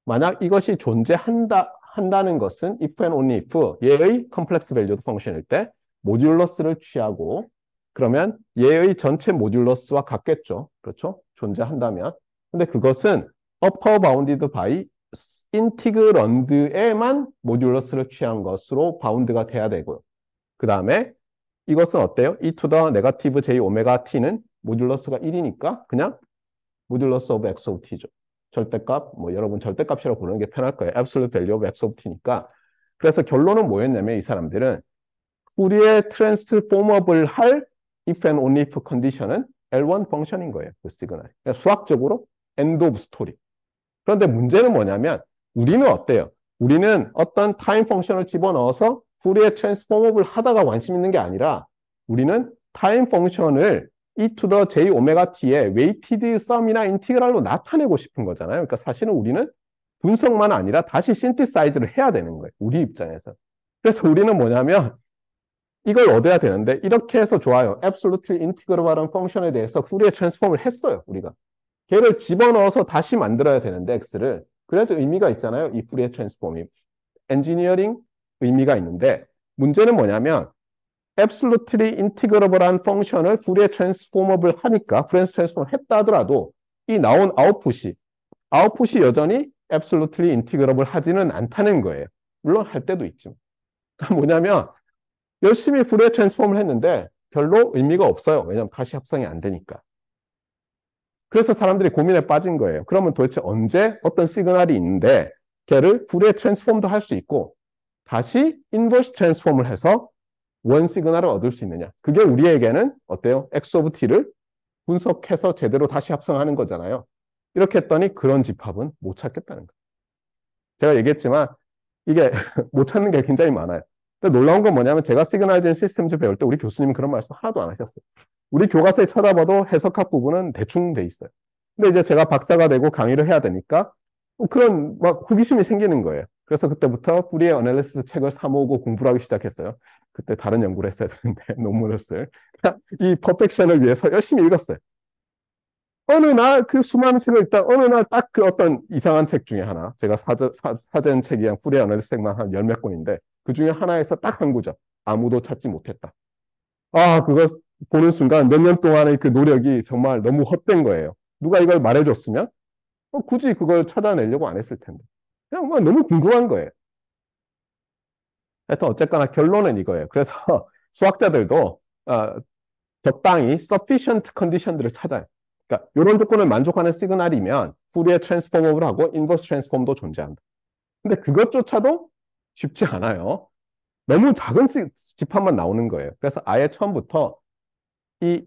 만약 이것이 존재한다 한다는 것은 if and only if 얘의 컴플렉스 밸류드 펑션일 때 모듈러스를 취하고 그러면 얘의 전체 모듈러스와 같겠죠. 그렇죠? 존재한다면. 근데 그것은 upper bounded by 인티그런드에만 모듈러스를 취한 것으로 바운드가 돼야 되고요. 그 다음에 이것은 어때요? e to the negative j 오메가 t는 모듈러스가 1이니까 그냥 모듈러스 오브 x of t죠. 절대값, 뭐 여러분 절대값이라고 부르는 게 편할 거예요. absolute value of x of t니까. 그래서 결론은 뭐였냐면 이 사람들은 우리의 트랜스포머블 할 if and only if 컨디션은 L1 펑션인 거예요. 그 시그널. 그러니까 수학적으로 end of story. 그런데 문제는 뭐냐면 우리는 어때요? 우리는 어떤 타임 펑션을 집어넣어서 풀리에 트랜스포머블 하다가 관심 있는 게 아니라 우리는 타임 펑션을 e to the j 오메가 t의 웨이티드 썸이나 인티그랄로 나타내고 싶은 거잖아요. 그러니까 사실은 우리는 분석만 아니라 다시 신티사이즈를 해야 되는 거예요. 우리 입장에서. 그래서 우리는 뭐냐면 이걸 얻어야 되는데 이렇게 해서 좋아요. absolutely integral라는 펑션에 대해서 풀리에 트랜스폼을 했어요. 우리가. 걔를 집어넣어서 다시 만들어야 되는데 x를 그래도 의미가 있잖아요. 이 뿌리의 트랜스폼이 엔지니어링 의미가 있는데 문제는 뭐냐면 absolutely integrable한 펑션을 불의 트랜스포머블 하니까 프불스 트랜스폼을 했다 하더라도 이 나온 아웃풋이 아웃풋이 여전히 absolutely integrable 하지는 않다는 거예요. 물론 할 때도 있죠. 그러니까 뭐냐면 열심히 불의 트랜스폼을 했는데 별로 의미가 없어요. 왜냐면 다시 합성이 안 되니까. 그래서 사람들이 고민에 빠진 거예요. 그러면 도대체 언제 어떤 시그널이 있는데 걔를 불의 트랜스폼도 할 수 있고 다시 인버스 트랜스폼을 해서 원 시그널을 얻을 수 있느냐. 그게 우리에게는 어때요? x 오브 t를 분석해서 제대로 다시 합성하는 거잖아요. 이렇게 했더니 그런 집합은 못 찾겠다는 거예요. 제가 얘기했지만 이게 못 찾는 게 굉장히 많아요. 근데 그러니까 놀라운 건 뭐냐면 제가 시그널젠 시스템즈 배울 때 우리 교수님은 그런 말씀 하나도 안 하셨어요. 우리 교과서에 쳐다봐도 해석학 부분은 대충 돼 있어요. 근데 이제 제가 박사가 되고 강의를 해야 되니까 그런 막 호기심이 생기는 거예요. 그래서 그때부터 뿌리의 어널리스 책을 사 모으고 공부를 하기 시작했어요. 그때 다른 연구를 했어야 되는데 논문을 쓸. 그러니까 이 퍼펙션을 위해서 열심히 읽었어요. 어느 날 그 수많은 책을 읽다 어느 날 딱 그 어떤 이상한 책 중에 하나 제가 사전, 사전 책이랑 뿌리의 어널리스 책만 한 열 몇 권인데 그 중에 하나에서 딱 한 구절. 아무도 찾지 못했다. 아, 그거 보는 순간 몇 년 동안의 그 노력이 정말 너무 헛된 거예요. 누가 이걸 말해줬으면 어, 굳이 그걸 찾아내려고 안 했을 텐데. 그냥 뭐 너무 궁금한 거예요. 하여튼 어쨌거나 결론은 이거예요. 그래서 수학자들도 어, 적당히 sufficient condition들을 찾아요. 그러니까 이런 조건을 만족하는 시그널이면 후리에 트랜스포머을하고 인버스 트랜스폼도 존재한다. 근데 그것조차도 쉽지 않아요. 너무 작은 집합만 나오는 거예요. 그래서 아예 처음부터 이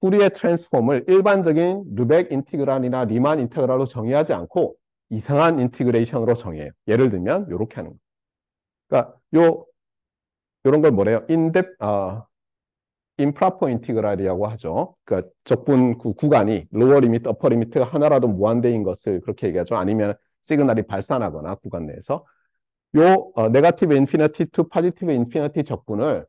뿌리의 트랜스폼을 일반적인 르벡 인티그랄이나 리만 인테그랄로 정의하지 않고 이상한 인티그레이션으로 정해요. 예를 들면 이렇게 하는 거예요. 그러니까 요 이런 걸 뭐래요? 인데 아 인프라포 인티그랄이라고 하죠. 그러니까 적분 구, 구간이 로어 리미트, 어퍼 리미트가 하나라도 무한대인 것을 그렇게 얘기하죠. 아니면 시그널이 발산하거나 구간 내에서 요 네가티브 인피니티 투 파지티브 인피니티 적근을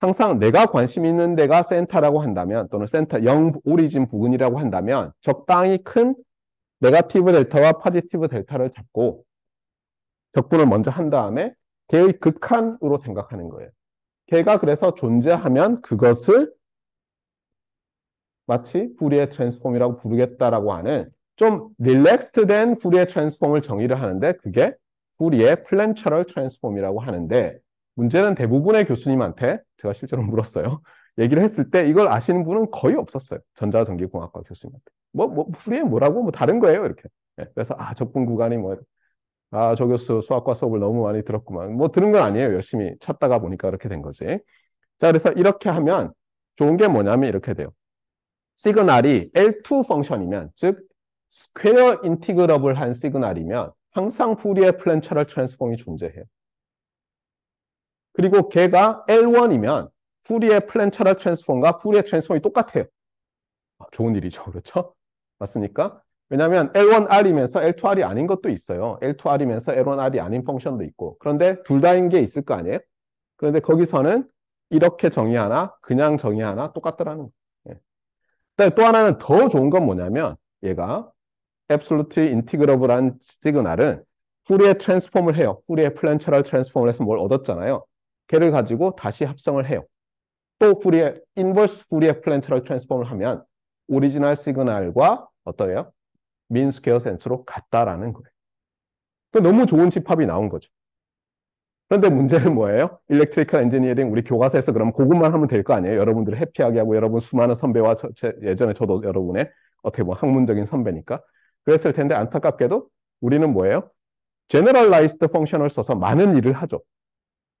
항상 내가 관심 있는 데가 센터라고 한다면 또는 센터 영 오리진 부근이라고 한다면 적당히 큰 네가티브 델타와 파지티브 델타를 잡고 적근을 먼저 한 다음에 걔의 극한으로 생각하는 거예요. 걔가 그래서 존재하면 그것을 마치 부리의 트랜스폼이라고 부르겠다라고 하는 좀 릴렉스된 부리의 트랜스폼을 정의를 하는데 그게 뿌리의 플랜처럴 트랜스폼이라고 하는데 문제는 대부분의 교수님한테 제가 실제로 물었어요. 얘기를 했을 때 이걸 아시는 분은 거의 없었어요. 전자전기공학과 교수님한테. 뭐, 뭐, 뿌리에 뭐라고? 뭐 다른 거예요. 이렇게. 예, 그래서, 아, 적분 구간이 뭐, 아, 저 교수 수학과 수업을 너무 많이 들었구만. 뭐 들은 건 아니에요. 열심히 찾다가 보니까 그렇게 된 거지. 자, 그래서 이렇게 하면 좋은 게 뭐냐면 이렇게 돼요. 시그널이 L2 펑션이면, 즉, 스퀘어 인티그러블한 시그널이면 항상 부리의 플랜차럴 트랜스폼이 존재해요. 그리고 걔가 L1이면 부리의 플랜차럴 트랜스폼과 부리의 트랜스폼이 똑같아요. 아, 좋은 일이죠. 그렇죠? 맞습니까? 왜냐하면 L1R이면서 L2R이 아닌 것도 있어요. L2R이면서 L1R이 아닌 펑션도 있고 그런데 둘 다인 게 있을 거 아니에요? 그런데 거기서는 이렇게 정의하나 그냥 정의하나 똑같더라는 거예요. 예. 또 하나는 더 좋은 건 뭐냐면 얘가 absolute integrable한 시그널은 뿌리에 트랜스폼을 해요. 뿌리에 플랜처럴 트랜스폼을 해서 뭘 얻었잖아요. 걔를 가지고 다시 합성을 해요. 또 뿌리에 인버스 뿌리에 플랜처럴 트랜스폼을 하면 오리지널 시그널과 어떠해요? 민 스퀘어 센스로 같다라는 거예요. 그러니까 너무 좋은 집합이 나온 거죠. 그런데 문제는 뭐예요? 일렉트리컬 엔지니어링 우리 교과서에서 그럼 러 그것만 하면 될 거 아니에요? 여러분들을 해피하게 하고 여러분 수많은 선배와 저, 제, 예전에 저도 여러분의 어떻게 보면 학문적인 선배니까 그랬을 텐데 안타깝게도 우리는 뭐예요? g e n e r a l i z 을 써서 많은 일을 하죠.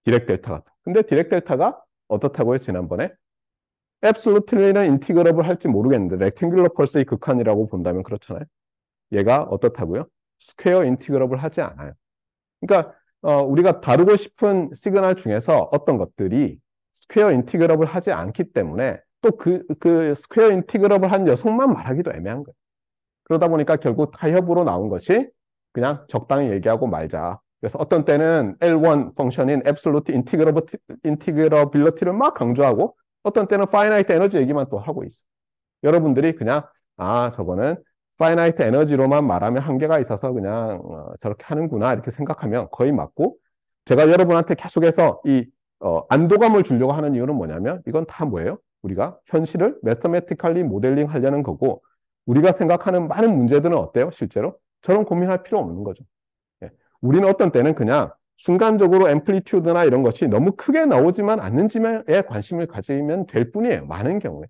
디렉 델타 같은. 근데 디렉 델타가 어떻다고요? 지난번에 a b s o l 는 인티그러블 할지 모르겠는데 렉탱귤러 펄스의 극한이라고 본다면 그렇잖아요. 얘가 어떻다고요? 스퀘어 인티그러블 하지 않아요. 그러니까 어, 우리가 다루고 싶은 시그널 중에서 어떤 것들이 스퀘어 인티그러블 하지 않기 때문에 또 그그 그 스퀘어 그 인티그러블 한 녀석만 말하기도 애매한 거예요. 그러다 보니까 결국 타협으로 나온 것이 그냥 적당히 얘기하고 말자. 그래서 어떤 때는 L1 펑션인 absolute integrability를 막 강조하고 어떤 때는 finite energy 얘기만 또 하고 있어. 여러분들이 그냥 아 저거는 finite energy로만 말하면 한계가 있어서 그냥 어, 저렇게 하는구나 이렇게 생각하면 거의 맞고 제가 여러분한테 계속해서 이 어, 안도감을 주려고 하는 이유는 뭐냐면 이건 다 뭐예요? 우리가 현실을 매터메티컬리 모델링 하려는 거고 우리가 생각하는 많은 문제들은 어때요? 실제로? 저런 고민할 필요 없는 거죠. 예. 우리는 어떤 때는 그냥 순간적으로 앰플리튜드나 이런 것이 너무 크게 나오지만 않는지에 관심을 가지면 될 뿐이에요. 많은 경우에.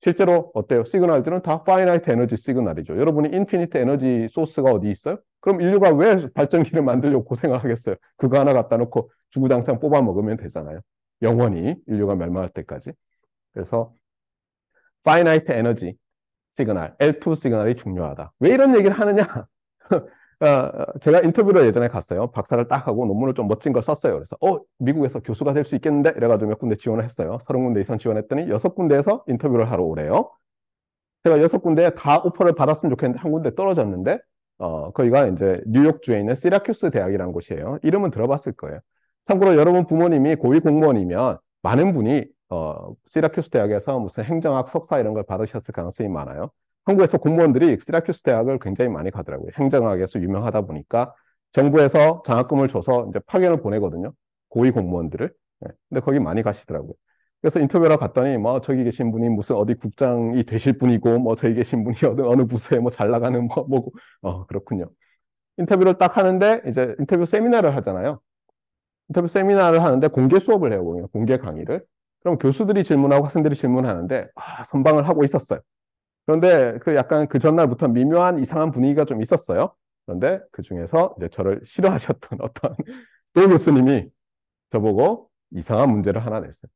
실제로 어때요? 시그널들은 다 파이나이트 에너지 시그널이죠. 여러분이 인피니트 에너지 소스가 어디 있어요? 그럼 인류가 왜 발전기를 만들려고 고생을 하겠어요? 그거 하나 갖다 놓고 주구장창 뽑아 먹으면 되잖아요. 영원히 인류가 멸망할 때까지. 그래서 파이나이트 에너지 시그널, L2 시그널이 중요하다. 왜 이런 얘기를 하느냐? 어, 어, 제가 인터뷰를 예전에 갔어요. 박사를 딱 하고 논문을 좀 멋진 걸 썼어요. 그래서 어 미국에서 교수가 될 수 있겠는데 이래가지고 몇 군데 지원을 했어요. 서른 군데 이상 지원했더니 여섯 군데에서 인터뷰를 하러 오래요. 제가 여섯 군데 다 오퍼를 받았으면 좋겠는데 한 군데 떨어졌는데 어 거기가 이제 뉴욕주에 있는 시라큐스 대학이라는 곳이에요. 이름은 들어봤을 거예요. 참고로 여러분 부모님이 고위 공무원이면 많은 분이 어, 시라큐스 대학에서 무슨 행정학 석사 이런 걸 받으셨을 가능성이 많아요. 한국에서 공무원들이 시라큐스 대학을 굉장히 많이 가더라고요. 행정학에서 유명하다 보니까 정부에서 장학금을 줘서 이제 파견을 보내거든요. 고위 공무원들을. 네. 근데 거기 많이 가시더라고요. 그래서 인터뷰하러 갔더니 뭐 저기 계신 분이 무슨 어디 국장이 되실 분이고 뭐 저기 계신 분이 어느 어느 부서에 뭐 잘 나가는 뭐 뭐고 어 그렇군요. 인터뷰를 딱 하는데 이제 인터뷰 세미나를 하잖아요. 인터뷰 세미나를 하는데 공개 수업을 해요. 공개 강의를. 그럼 교수들이 질문하고 학생들이 질문하는데 아, 선방을 하고 있었어요. 그런데 그 약간 그 전날부터 미묘한 이상한 분위기가 좀 있었어요. 그런데 그 중에서 이제 저를 싫어하셨던 어떤 또 교수님이 저보고 이상한 문제를 하나 냈어요.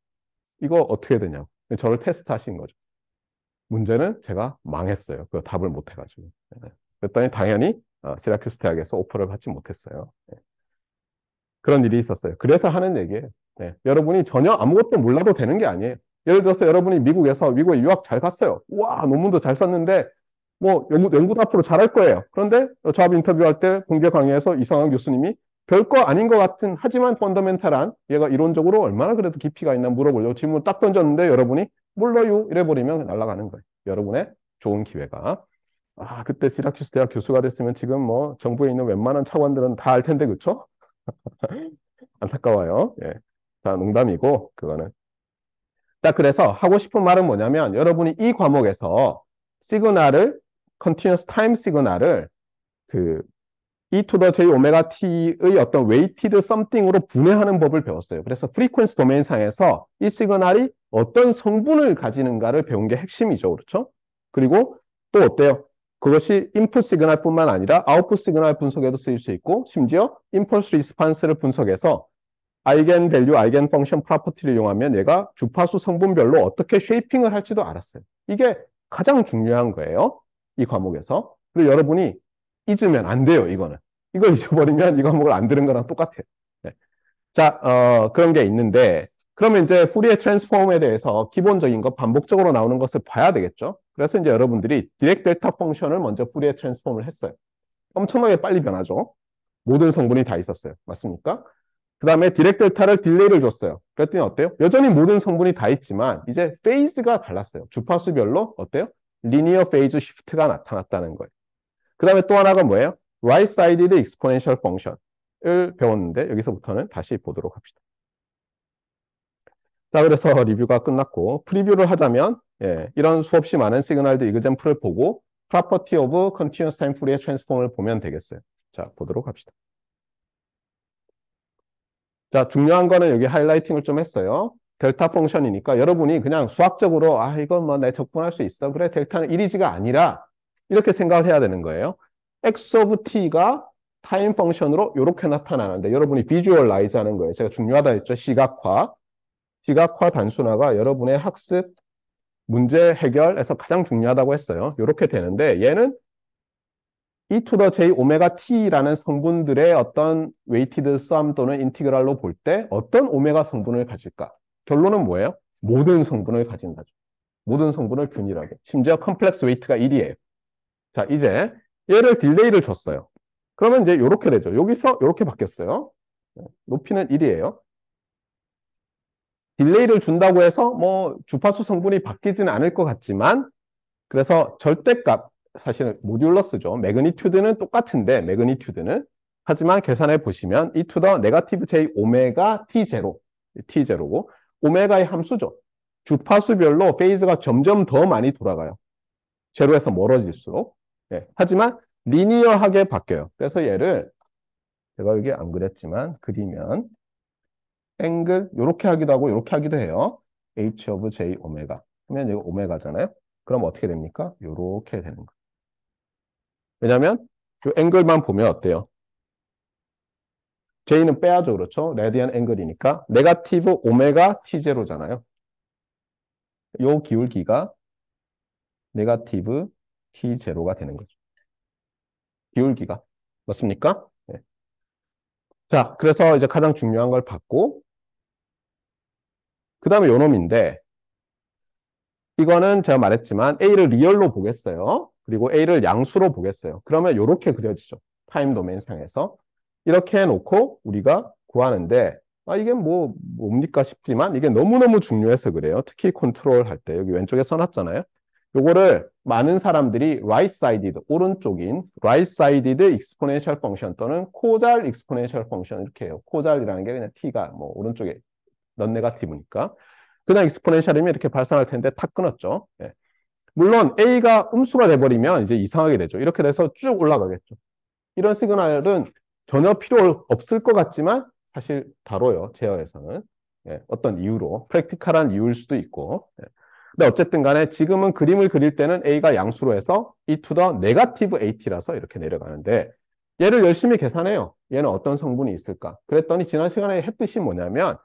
이거 어떻게 되냐고. 저를 테스트 하신 거죠. 문제는 제가 망했어요. 그 답을 못 해가지고. 네. 그랬더니 당연히 어, 시라큐스 대학에서 오퍼를 받지 못했어요. 네. 그런 일이 있었어요. 그래서 하는 얘기예요. 네. 여러분이 전혀 아무것도 몰라도 되는 게 아니에요. 예를 들어서 여러분이 미국에서 미국에 유학 잘 갔어요. 와 논문도 잘 썼는데 뭐 연구, 연구도 앞으로 잘 할 거예요. 그런데 저합 인터뷰할 때 공개 강의에서 이상한 교수님이 별거 아닌 것 같은 하지만 펀더멘탈한 얘가 이론적으로 얼마나 그래도 깊이가 있나 물어보려고 질문 을딱 던졌는데 여러분이 몰라요 이래버리면 날아가는 거예요. 여러분의 좋은 기회가 아 그때 시라큐스 대학 교수가 됐으면 지금 뭐 정부에 있는 웬만한 차관들은 다 알 텐데 그쵸? 안타까워요. 예. 다 농담이고, 그거는. 자, 그래서 하고 싶은 말은 뭐냐면, 여러분이 이 과목에서 시그널을, continuous time s i g n a l 을 그, e to the j omega t의 어떤 weighted something으로 분해하는 법을 배웠어요. 그래서 f r e q u e 리퀀스 도메인 상에서 이 시그널이 어떤 성분을 가지는가를 배운 게 핵심이죠. 그렇죠? 그리고 또 어때요? 그것이 인풋 시그널뿐만 아니라 아웃풋 시그널 분석에도 쓰일 수 있고 심지어 인펄스 리스판스를 분석해서 아이겐 밸류, 아이겐 펑션 프로퍼티를 이용하면 얘가 주파수 성분별로 어떻게 쉐이핑을 할지도 알았어요. 이게 가장 중요한 거예요. 이 과목에서. 그리고 여러분이 잊으면 안 돼요, 이거는. 이걸 잊어버리면 이 과목을 안 들은 거랑 똑같아요. 네. 자, 어, 그런 게 있는데 그러면 이제 뿌리의 트랜스폼에 대해서 기본적인 것, 반복적으로 나오는 것을 봐야 되겠죠. 그래서 이제 여러분들이 디렉 델타 펑션을 먼저 뿌리의 트랜스폼을 했어요. 엄청나게 빨리 변하죠. 모든 성분이 다 있었어요. 맞습니까? 그 다음에 디렉 델타를 딜레이를 줬어요. 그랬더니 어때요? 여전히 모든 성분이 다 있지만 이제 페이즈가 달랐어요. 주파수별로 어때요? 리니어 페이즈 시프트가 나타났다는 거예요. 그 다음에 또 하나가 뭐예요? right-sided exponential function을 배웠는데 여기서부터는 다시 보도록 합시다. 자, 그래서 리뷰가 끝났고 프리뷰를 하자면 예, 이런 수없이 많은 시그널드 이그젠플을 보고 property of continuous time foole의 transform을 보면 되겠어요. 자, 보도록 합시다. 자, 중요한 거는 여기 하이라이팅을 좀 했어요. 델타 펑션이니까 여러분이 그냥 수학적으로 아, 이건 뭐 내 적분할 수 있어. 그래, 델타는 1이지가 아니라 이렇게 생각을 해야 되는 거예요. x of t가 타임 펑션으로 이렇게 나타나는데 여러분이 비주얼라이즈 하는 거예요. 제가 중요하다 했죠. 시각화. 시각화 단순화가 여러분의 학습 문제 해결에서 가장 중요하다고 했어요. 이렇게 되는데 얘는 E to the J 오메가 T라는 성분들의 어떤 웨이티드 썸 또는 인티그랄로 볼 때 어떤 오메가 성분을 가질까? 결론은 뭐예요? 모든 성분을 가진다죠. 모든 성분을 균일하게. 심지어 컴플렉스 웨이트가 1이에요. 자, 이제 얘를 딜레이를 줬어요. 그러면 이제 이렇게 되죠. 여기서 이렇게 바뀌었어요. 높이는 1이에요. 딜레이를 준다고 해서 뭐 주파수 성분이 바뀌지는 않을 것 같지만 그래서 절대값 사실은 모듈러스죠. 매그니튜드는 똑같은데 매그니튜드는 하지만 계산해 보시면 e to the negative j 오메가 t 제로 t0고 오메가의 함수죠. 주파수별로 페이즈가 점점 더 많이 돌아가요. 제로에서 멀어질수록. 네. 하지만 리니어하게 바뀌어요. 그래서 얘를 제가 여기 안 그렸지만 그리면 앵글 이렇게 하기도 하고 이렇게 하기도 해요. h of j 오메가. 하면 이거 오메가잖아요. 그럼 어떻게 됩니까? 이렇게 되는 거예요. 왜냐하면 이 앵글만 보면 어때요? j는 빼야죠. 그렇죠? 레디안 앵글이니까 네가티브 오메가 t0잖아요. 요 기울기가 네가티브 t0가 되는 거죠. 기울기가. 맞습니까? 네. 자, 그래서 이제 가장 중요한 걸 봤고 그 다음에 요놈인데 이거는 제가 말했지만 A를 리얼로 보겠어요. 그리고 A를 양수로 보겠어요. 그러면 이렇게 그려지죠. 타임 도메인 상에서. 이렇게 해놓고 우리가 구하는데 아 이게 뭐 뭡니까 싶지만 이게 너무너무 중요해서 그래요. 특히 컨트롤 할 때 여기 왼쪽에 써놨잖아요. 요거를 많은 사람들이 right sided 오른쪽인 right sided exponential function 또는 코잘 exponential function 이렇게 해요. c a l 이라는게 그냥 t가 뭐 오른쪽에 넌 네가티브니까. 그냥 익스포넨셜이면 이렇게 발산할 텐데 탁 끊었죠. 예. 물론 A가 음수가 돼버리면 이제 이상하게 되죠. 이렇게 돼서 쭉 올라가겠죠. 이런 시그널은 전혀 필요 없을 것 같지만 사실 다뤄요. 제어에서는. 예, 어떤 이유로. 프랙티컬한 이유일 수도 있고. 예. 근데 어쨌든 간에 지금은 그림을 그릴 때는 A가 양수로 해서 E to the negative AT라서 이렇게 내려가는데 얘를 열심히 계산해요. 얘는 어떤 성분이 있을까? 그랬더니 지난 시간에 했듯이 뭐냐면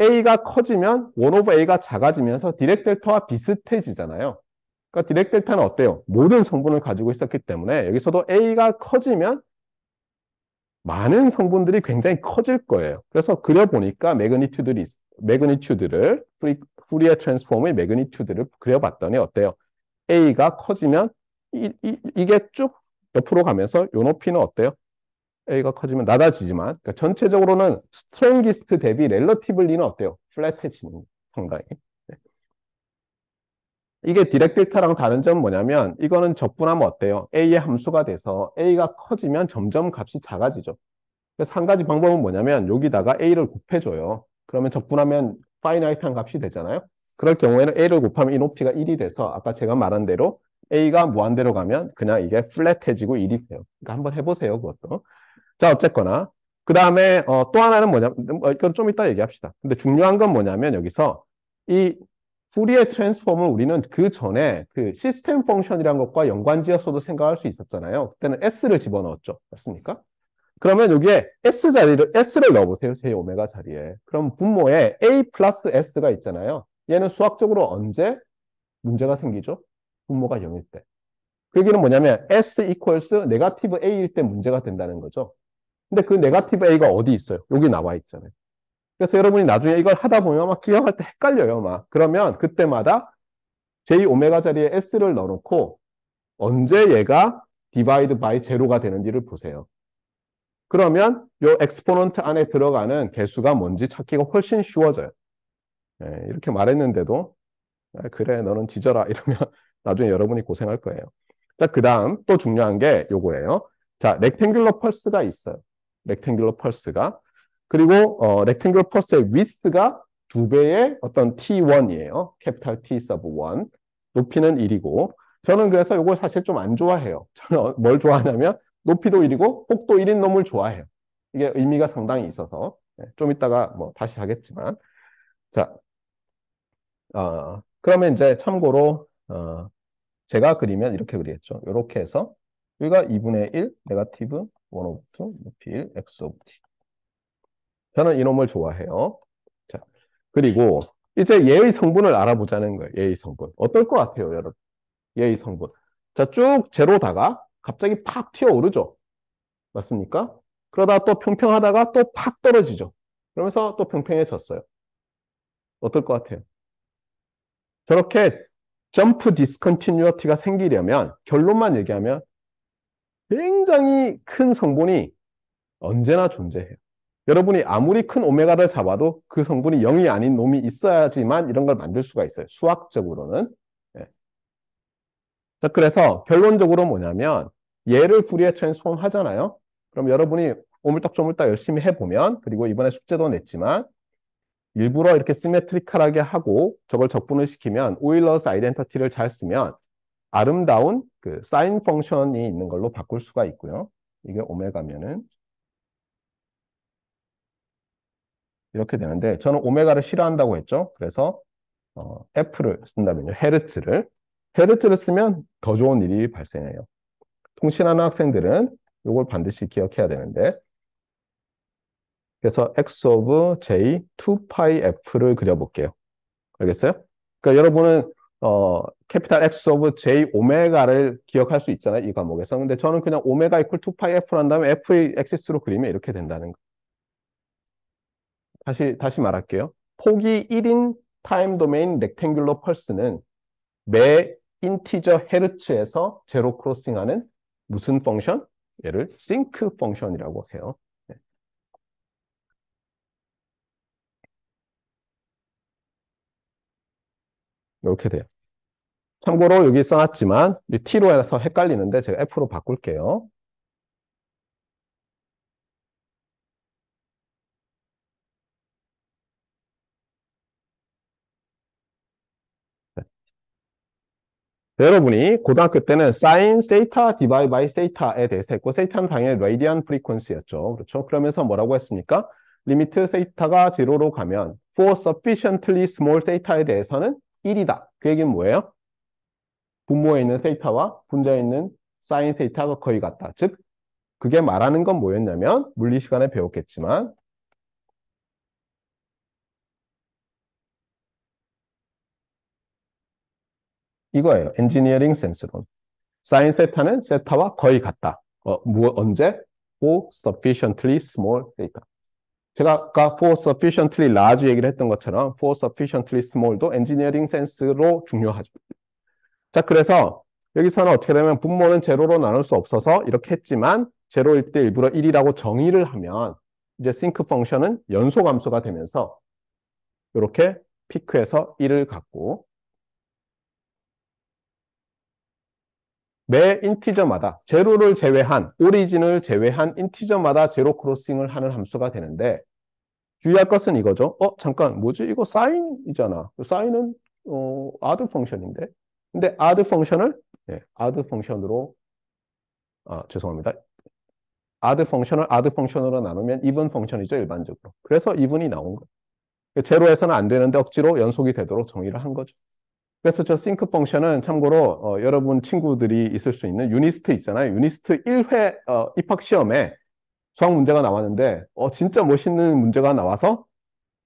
a가 커지면 1 오브 a가 작아지면서 디렉 델터와 비슷해지잖아요. 그러니까 디렉 델타는 어때요? 모든 성분을 가지고 있었기 때문에 여기서도 a가 커지면 많은 성분들이 굉장히 커질 거예요. 그래서 그려보니까 매그니튜드를, 매그니튜드를 프리, 에 트랜스폼의 매그니튜드를 그려봤더니 어때요? a가 커지면 이, 이, 이게 쭉 옆으로 가면서 요 높이는 어때요? A가 커지면 낮아지지만 그러니까 전체적으로는 스트롱기스트 대비 렐러티블리는 어때요? 플랫해지는 상당히 이게 디렉필터랑 다른 점 뭐냐면 이거는 적분하면 어때요? A의 함수가 돼서 A가 커지면 점점 값이 작아지죠 그래서 한 가지 방법은 뭐냐면 여기다가 A를 곱해줘요 그러면 적분하면 파이나이트한 값이 되잖아요 그럴 경우에는 A를 곱하면 이 높이가 1이 돼서 아까 제가 말한 대로 A가 무한대로 가면 그냥 이게 플랫해지고 1이 돼요. 그러니까 한번 해보세요, 그것도. 자, 어쨌거나. 그 다음에 어, 또 하나는 뭐냐, 면 뭐, 이건 좀 이따 얘기합시다. 근데 중요한 건 뭐냐면 여기서 이 뿌리의 트랜스폼을 우리는 그 전에 그 시스템 펑션이라는 것과 연관지어서도 생각할 수 있었잖아요. 그때는 S를 집어넣었죠. 맞습니까? 그러면 여기에 S 자리를, S를 넣어보세요. 제 오메가 자리에. 그럼 분모에 A 플러스 S가 있잖아요. 얘는 수학적으로 언제 문제가 생기죠? 분모가 0일 때. 그 얘기는 뭐냐면 S equals negative A일 때 문제가 된다는 거죠. 근데 그 네가티브 A가 어디 있어요? 여기 나와 있잖아요. 그래서 여러분이 나중에 이걸 하다 보면 막 기억할 때 헷갈려요, 막. 그러면 그때마다 J 오메가 자리에 S를 넣어놓고 언제 얘가 디바이드 바이 제로가 되는지를 보세요. 그러면 요 엑스포넌트 안에 들어가는 개수가 뭔지 찾기가 훨씬 쉬워져요. 네, 이렇게 말했는데도 아, 그래 너는 지져라 이러면 나중에 여러분이 고생할 거예요. 자, 그 다음 또 중요한 게 요거예요. 자, 렉탱귤러 펄스가 있어요. 렉탱귤러 펄스가 그리고 어, 렉탱귤러 펄스의 width가 두 배의 어떤 T1이에요. 캐피탈 T 서브 1. 높이는 1이고 저는 그래서 이걸 사실 좀 안 좋아해요. 저는 뭘 좋아하냐면 높이도 1이고 폭도 1인 놈을 좋아해요. 이게 의미가 상당히 있어서 네, 좀 이따가 뭐 다시 하겠지만 자 어, 그러면 이제 참고로 어, 제가 그리면 이렇게 그리겠죠. 이렇게 해서 여기가 2분의 1 네가티브 one of two, 필, 뭐 x of t. 저는 이놈을 좋아해요. 자, 그리고 이제 얘의 성분을 알아보자는 거예요. 얘의 성분. 어떨 것 같아요, 여러분? 얘의 성분. 자, 쭉 제로다가 갑자기 팍 튀어오르죠. 맞습니까? 그러다 또 평평하다가 또 팍 떨어지죠. 그러면서 또 평평해졌어요. 어떨 것 같아요? 저렇게 점프 디스컨티뉴어티가 생기려면 결론만 얘기하면 굉장히 큰 성분이 언제나 존재해요. 여러분이 아무리 큰 오메가를 잡아도 그 성분이 0이 아닌 놈이 있어야지만 이런 걸 만들 수가 있어요. 수학적으로는. 네. 자, 그래서 결론적으로 뭐냐면 얘를 부리에 트랜스폼 하잖아요. 그럼 여러분이 오물딱조물딱 열심히 해보면 그리고 이번에 숙제도 냈지만 일부러 이렇게 시메트리컬하게 하고 저걸 적분을 시키면 오일러스 아이덴터티를 잘 쓰면 아름다운 그 사인 펑션이 있는 걸로 바꿀 수가 있고요. 이게 오메가면은 이렇게 되는데 저는 오메가를 싫어한다고 했죠. 그래서 어, F를 쓴다면요. 헤르츠를. 헤르츠를 쓰면 더 좋은 일이 발생해요. 통신하는 학생들은 이걸 반드시 기억해야 되는데 그래서 x of j 2pi f를 그려볼게요. 알겠어요? 그러니까 여러분은 어, 캐피탈 X 오브 J 오메가를 기억할 수 있잖아요. 이 과목에서. 근데 저는 그냥 오메가 이퀄 2파이 F로 한 다음에 F의 액시스로 그리면 이렇게 된다는 거. 다시, 다시 말할게요. 폭이 1인 타임 도메인 렉탱귤러 펄스는 매 인티저 헤르츠에서 제로 크로싱하는 무슨 펑션? 얘를 싱크 펑션이라고 해요. 이렇게 돼요. 참고로 여기 써놨지만 T로 해서 헷갈리는데 제가 F로 바꿀게요. 여러분이 고등학교 때는 sin 사인 세 i 타 디바이 바이 세이타에 대해서 했고 세이타는 당연히 radian f r e q u e n c y 였죠 그렇죠? 그러면서 뭐라고 했습니까? l i 리미트 세이타가 제로로 가면 for sufficiently small 세이타에 대해서는 1이다. 그 얘기는 뭐예요? 분모에 있는 세타와 분자에 있는 사인 세타가 거의 같다. 즉, 그게 말하는 건 뭐였냐면 물리 시간에 배웠겠지만 이거예요. 엔지니어링 센스론. 사인 세타는 세타와 거의 같다. 어, 무, 언제? 고 sufficiently small 세타. 제가 아까 for sufficiently large 얘기를 했던 것처럼 for sufficiently small도 엔지니어링 센스로 중요하죠. 자, 그래서 여기서는 어떻게 되면 분모는 제로로 나눌 수 없어서 이렇게 했지만 제로일 때 일부러 1이라고 정의를 하면 이제 싱크 펑션은 연소 감소가 되면서 이렇게 피크에서 1을 갖고 매 인티저마다 제로를 제외한 오리진을 제외한 인티저마다 제로 크로싱을 하는 함수가 되는데 주의할 것은 이거죠. 어, 잠깐, 뭐지? 이거 사인이잖아. 사인은, 그 어, 아드 펑션인데. 근데 아드 펑션을, 예, 아드 펑션으로, 아, 죄송합니다. 아드 펑션을 아드 펑션으로 나누면 이분 펑션이죠, 일반적으로. 그래서 이분이 나온 거예요. 그러니까 제로에서는 안 되는데 억지로 연속이 되도록 정의를 한 거죠. 그래서 저 싱크 펑션은 참고로 어, 여러분 친구들이 있을 수 있는 유니스트 있잖아요. 유니스트 1회 어, 입학 시험에 수학 문제가 나왔는데 어 진짜 멋있는 문제가 나와서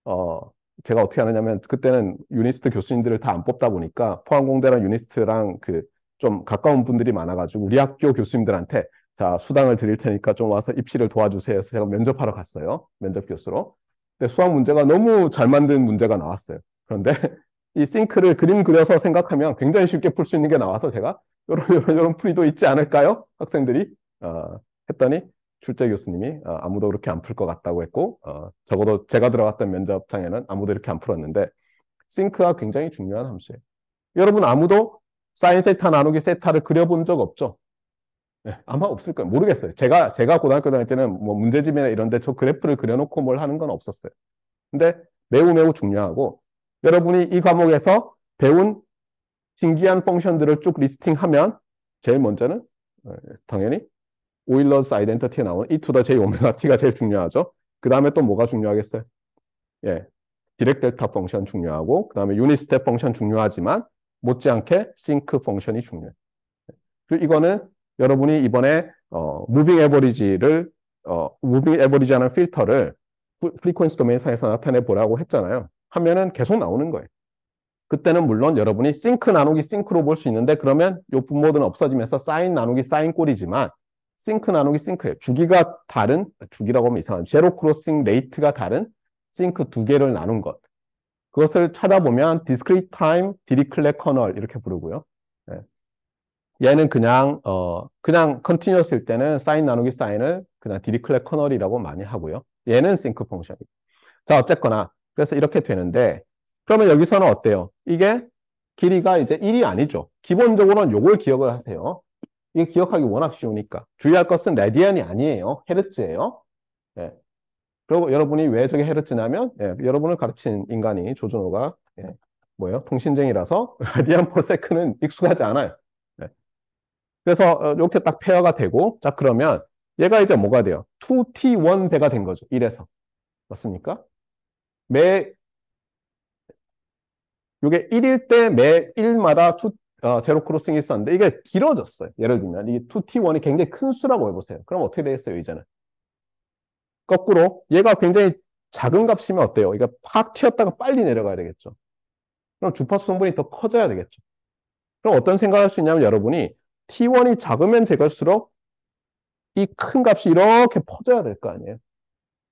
어 제가 어떻게 하느냐면 그때는 유니스트 교수님들을 다 안 뽑다 보니까 포항공대랑 유니스트랑 그 좀 가까운 분들이 많아가지고 우리 학교 교수님들한테 자 수당을 드릴 테니까 좀 와서 입시를 도와주세요 해서 제가 면접하러 갔어요 면접 교수로 근데 수학 문제가 너무 잘 만든 문제가 나왔어요 그런데 이 싱크를 그림 그려서 생각하면 굉장히 쉽게 풀 수 있는 게 나와서 제가 이런 이런 이런 풀이도 있지 않을까요 학생들이 어, 했더니 출제 교수님이 어, 아무도 그렇게 안 풀 것 같다고 했고 어, 적어도 제가 들어갔던 면접장에는 아무도 이렇게 안 풀었는데 싱크가 굉장히 중요한 함수예요. 여러분 아무도 사인 세타 나누기 세타를 그려본 적 없죠? 네, 아마 없을 거예요. 모르겠어요. 제가 제가 고등학교 다닐 때는 뭐 문제집이나 이런데 저 그래프를 그려놓고 뭘 하는 건 없었어요. 근데 매우 매우 중요하고 여러분이 이 과목에서 배운 신기한 펑션들을 쭉 리스팅하면 제일 먼저는 어, 당연히 오일러스 아이덴티티에 나온 E to the 오메가 T가 제일 중요하죠. 그 다음에 또 뭐가 중요하겠어요? 예, 디렉 델타 펑션 중요하고 그 다음에 유닛 스텝 펑션 중요하지만 못지않게 싱크 펑션이 중요해요. 그리고 이거는 여러분이 이번에 어, 무빙 에버리지를 어, 무빙 에버리지하는 필터를 프리퀀스 도메인상에서 나타내 보라고 했잖아요. 하면은 계속 나오는 거예요. 그때는 물론 여러분이 싱크 나누기 싱크로 볼 수 있는데 그러면 요 분모들은 없어지면서 사인 나누기 사인 꼴이지만 싱크 나누기 싱크예요. 주기가 다른, 주기라고 하면 이상한, 제로 크로싱 레이트가 다른 싱크 두 개를 나눈 것. 그것을 찾아보면 디스크리트 타임 디리클레 커널 이렇게 부르고요. 네. 얘는 그냥 어 그냥 컨티뉴었을 때는 사인 나누기 사인을 그냥 디리클레 커널이라고 많이 하고요. 얘는 싱크 펑션이고. 자 어쨌거나 그래서 이렇게 되는데 그러면 여기서는 어때요? 이게 길이가 이제 1이 아니죠. 기본적으로는 요걸 기억을 하세요. 이게 기억하기 워낙 쉬우니까. 주의할 것은 레디안이 아니에요. 헤르츠예요. 예. 그리고 여러분이 왜 저게 헤르츠냐면 예, 여러분을 가르친 인간이 조준호가 예, 뭐예요? 통신쟁이라서 레디안 포세크는 익숙하지 않아요. 예. 그래서 이렇게 어, 딱 페어가 되고 자 그러면 얘가 이제 뭐가 돼요? 2T1 배가 된 거죠. 이래서 맞습니까? 매 요게 1일 때 매 1마다 2 t 어, 제로 크로싱 이 있었는데 이게 길어졌어요. 예를 들면 이 2t1이 굉장히 큰 수라고 해보세요. 그럼 어떻게 되겠어요? 이제는 거꾸로 얘가 굉장히 작은 값이면 어때요? 이거 팍 튀었다가 빨리 내려가야 되겠죠. 그럼 주파수 성분이 더 커져야 되겠죠. 그럼 어떤 생각할 수 있냐면 여러분이 t1이 작으면 작을수록 이 큰 값이 이렇게 퍼져야 될 거 아니에요.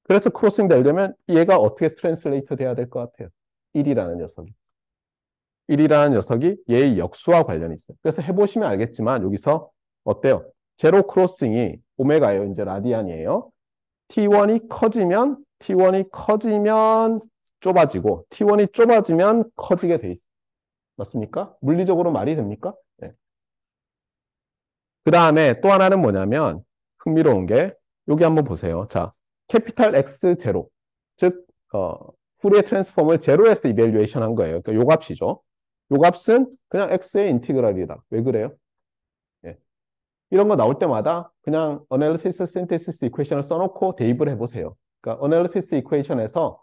그래서 크로싱 되려면 얘가 어떻게 트랜슬레이터 돼야 될 것 같아요. 1이라는 녀석이. 1이라는 녀석이 얘의 역수와 관련이 있어요. 그래서 해보시면 알겠지만 여기서 어때요? 제로 크로싱이 오메가예요. 이제 라디안이에요. T1이 커지면 T1이 커지면 좁아지고 T1이 좁아지면 커지게 돼 있어요. 맞습니까? 물리적으로 말이 됩니까? 네. 그 다음에 또 하나는 뭐냐면 흥미로운 게 여기 한번 보세요. 자, 캐피탈 X 제로 즉 어, 후리의 트랜스폼을 제로에서 이벨리에이션 한 거예요. 그러니까 요 값이죠. 요 값은 그냥 x의 인티그랄이다. 왜 그래요? 예. 이런 거 나올 때마다 그냥 analysis synthesis equation을 써놓고 대입을 해보세요. 그러니까 analysis equation에서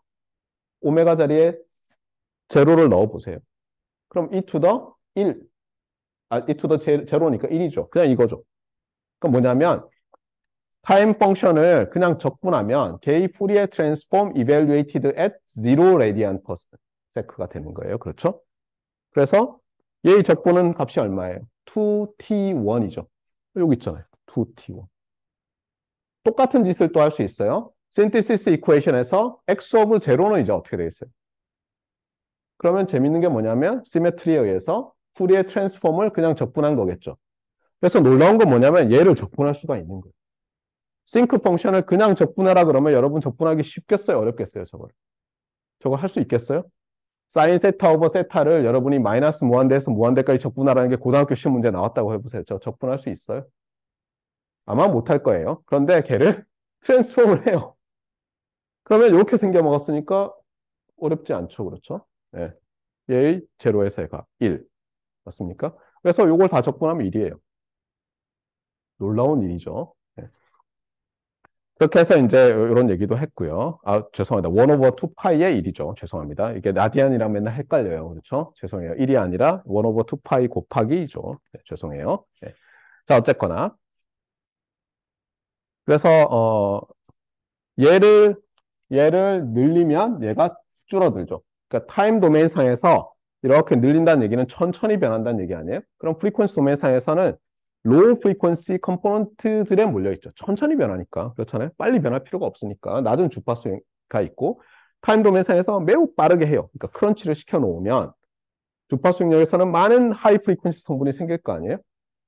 오메가 자리에 제로를 넣어보세요. 그럼 e to the 1, 아, e to the 제로니까 1이죠. 그냥 이거죠. 그럼 그러니까 뭐냐면 타임 펑션을 그냥 적분하면 k f o u r i 트랜스폼 이벨 r 트이드 at 0 radian per sec가 되는 거예요. 그렇죠? 그래서 얘의 적분은 값이 얼마예요? 2t1이죠. 여기 있잖아요. 2t1. 똑같은 짓을 또 할 수 있어요. synthesis equation에서 x of 0는 이제 어떻게 되어 있어요? 그러면 재밌는 게 뭐냐면 s y m m e t r y 에 의해서 Fourier r t a n s f o r m 을 그냥 적분한 거겠죠. 그래서 놀라운 건 뭐냐면 얘를 적분할 수가 있는 거예요. s 싱크 펑션을 그냥 적분하라 그러면 여러분 적분하기 쉽겠어요? 어렵겠어요? 저걸. 저걸 할 수 있겠어요? 사인 세타 오버 세타를 여러분이 마이너스 무한대에서 무한대까지 적분하라는 게 고등학교 시험 문제 나왔다고 해보세요. 저 적분할 수 있어요? 아마 못할 거예요. 그런데 걔를 트랜스폼을 해요. 그러면 이렇게 생겨 먹었으니까 어렵지 않죠. 그렇죠? 예. 얘의 제로의세가 1. 맞습니까? 그래서 이걸 다 적분하면 1이에요. 놀라운 일이죠. 그렇게 해서 이제 이런 얘기도 했고요. 아, 죄송합니다. 원 오버 투 파이의 일이죠 죄송합니다. 이게 라디안이랑 맨날 헷갈려요. 그렇죠? 죄송해요. 1이 아니라 원 오버 투 파이 곱하기 죠 네, 죄송해요. 네. 자, 어쨌거나. 그래서, 어, 얘를, 얘를 늘리면 얘가 줄어들죠. 그러니까 타임 도메인 상에서 이렇게 늘린다는 얘기는 천천히 변한다는 얘기 아니에요? 그럼 프리퀀스 도메인 상에서는 로우 프리퀀시 컴포넌트들에 몰려있죠. 천천히 변하니까. 그렇잖아요. 빨리 변할 필요가 없으니까. 낮은 주파수가 있고 타임 도메사에서 매우 빠르게 해요. 그러니까 크런치를 시켜놓으면 주파수 영역에서는 많은 하이 프리퀀시 성분이 생길 거 아니에요?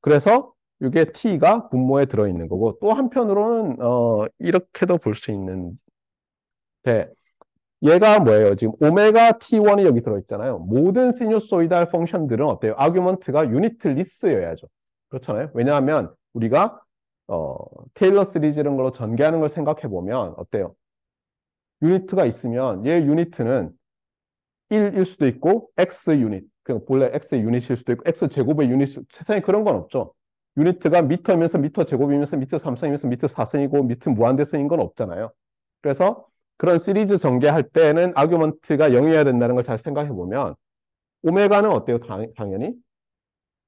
그래서 이게 T가 분모에 들어있는 거고 또 한편으로는 어 이렇게도 볼 수 있는데 얘가 뭐예요? 지금 오메가 T1이 여기 들어있잖아요. 모든 시뉴소이달 펑션들은 어때요? 아규먼트가 유니트 리스여야죠. 그렇잖아요. 왜냐하면 우리가 어, 테일러 시리즈 이런 걸로 전개하는 걸 생각해 보면 어때요? 유니트가 있으면 얘 유니트는 1일 수도 있고 x 유닛 그냥 본래 x 유닛일 수도 있고 x 제곱의 유닛 세상에 그런 건 없죠. 유니트가 미터면서 미터 제곱이면서 미터 삼성이면서 미터 사성이고 미터 무한대성인 건 없잖아요. 그래서 그런 시리즈 전개할 때는 아규먼트가 영이어야 된다는 걸 잘 생각해 보면 오메가는 어때요? 당, 당연히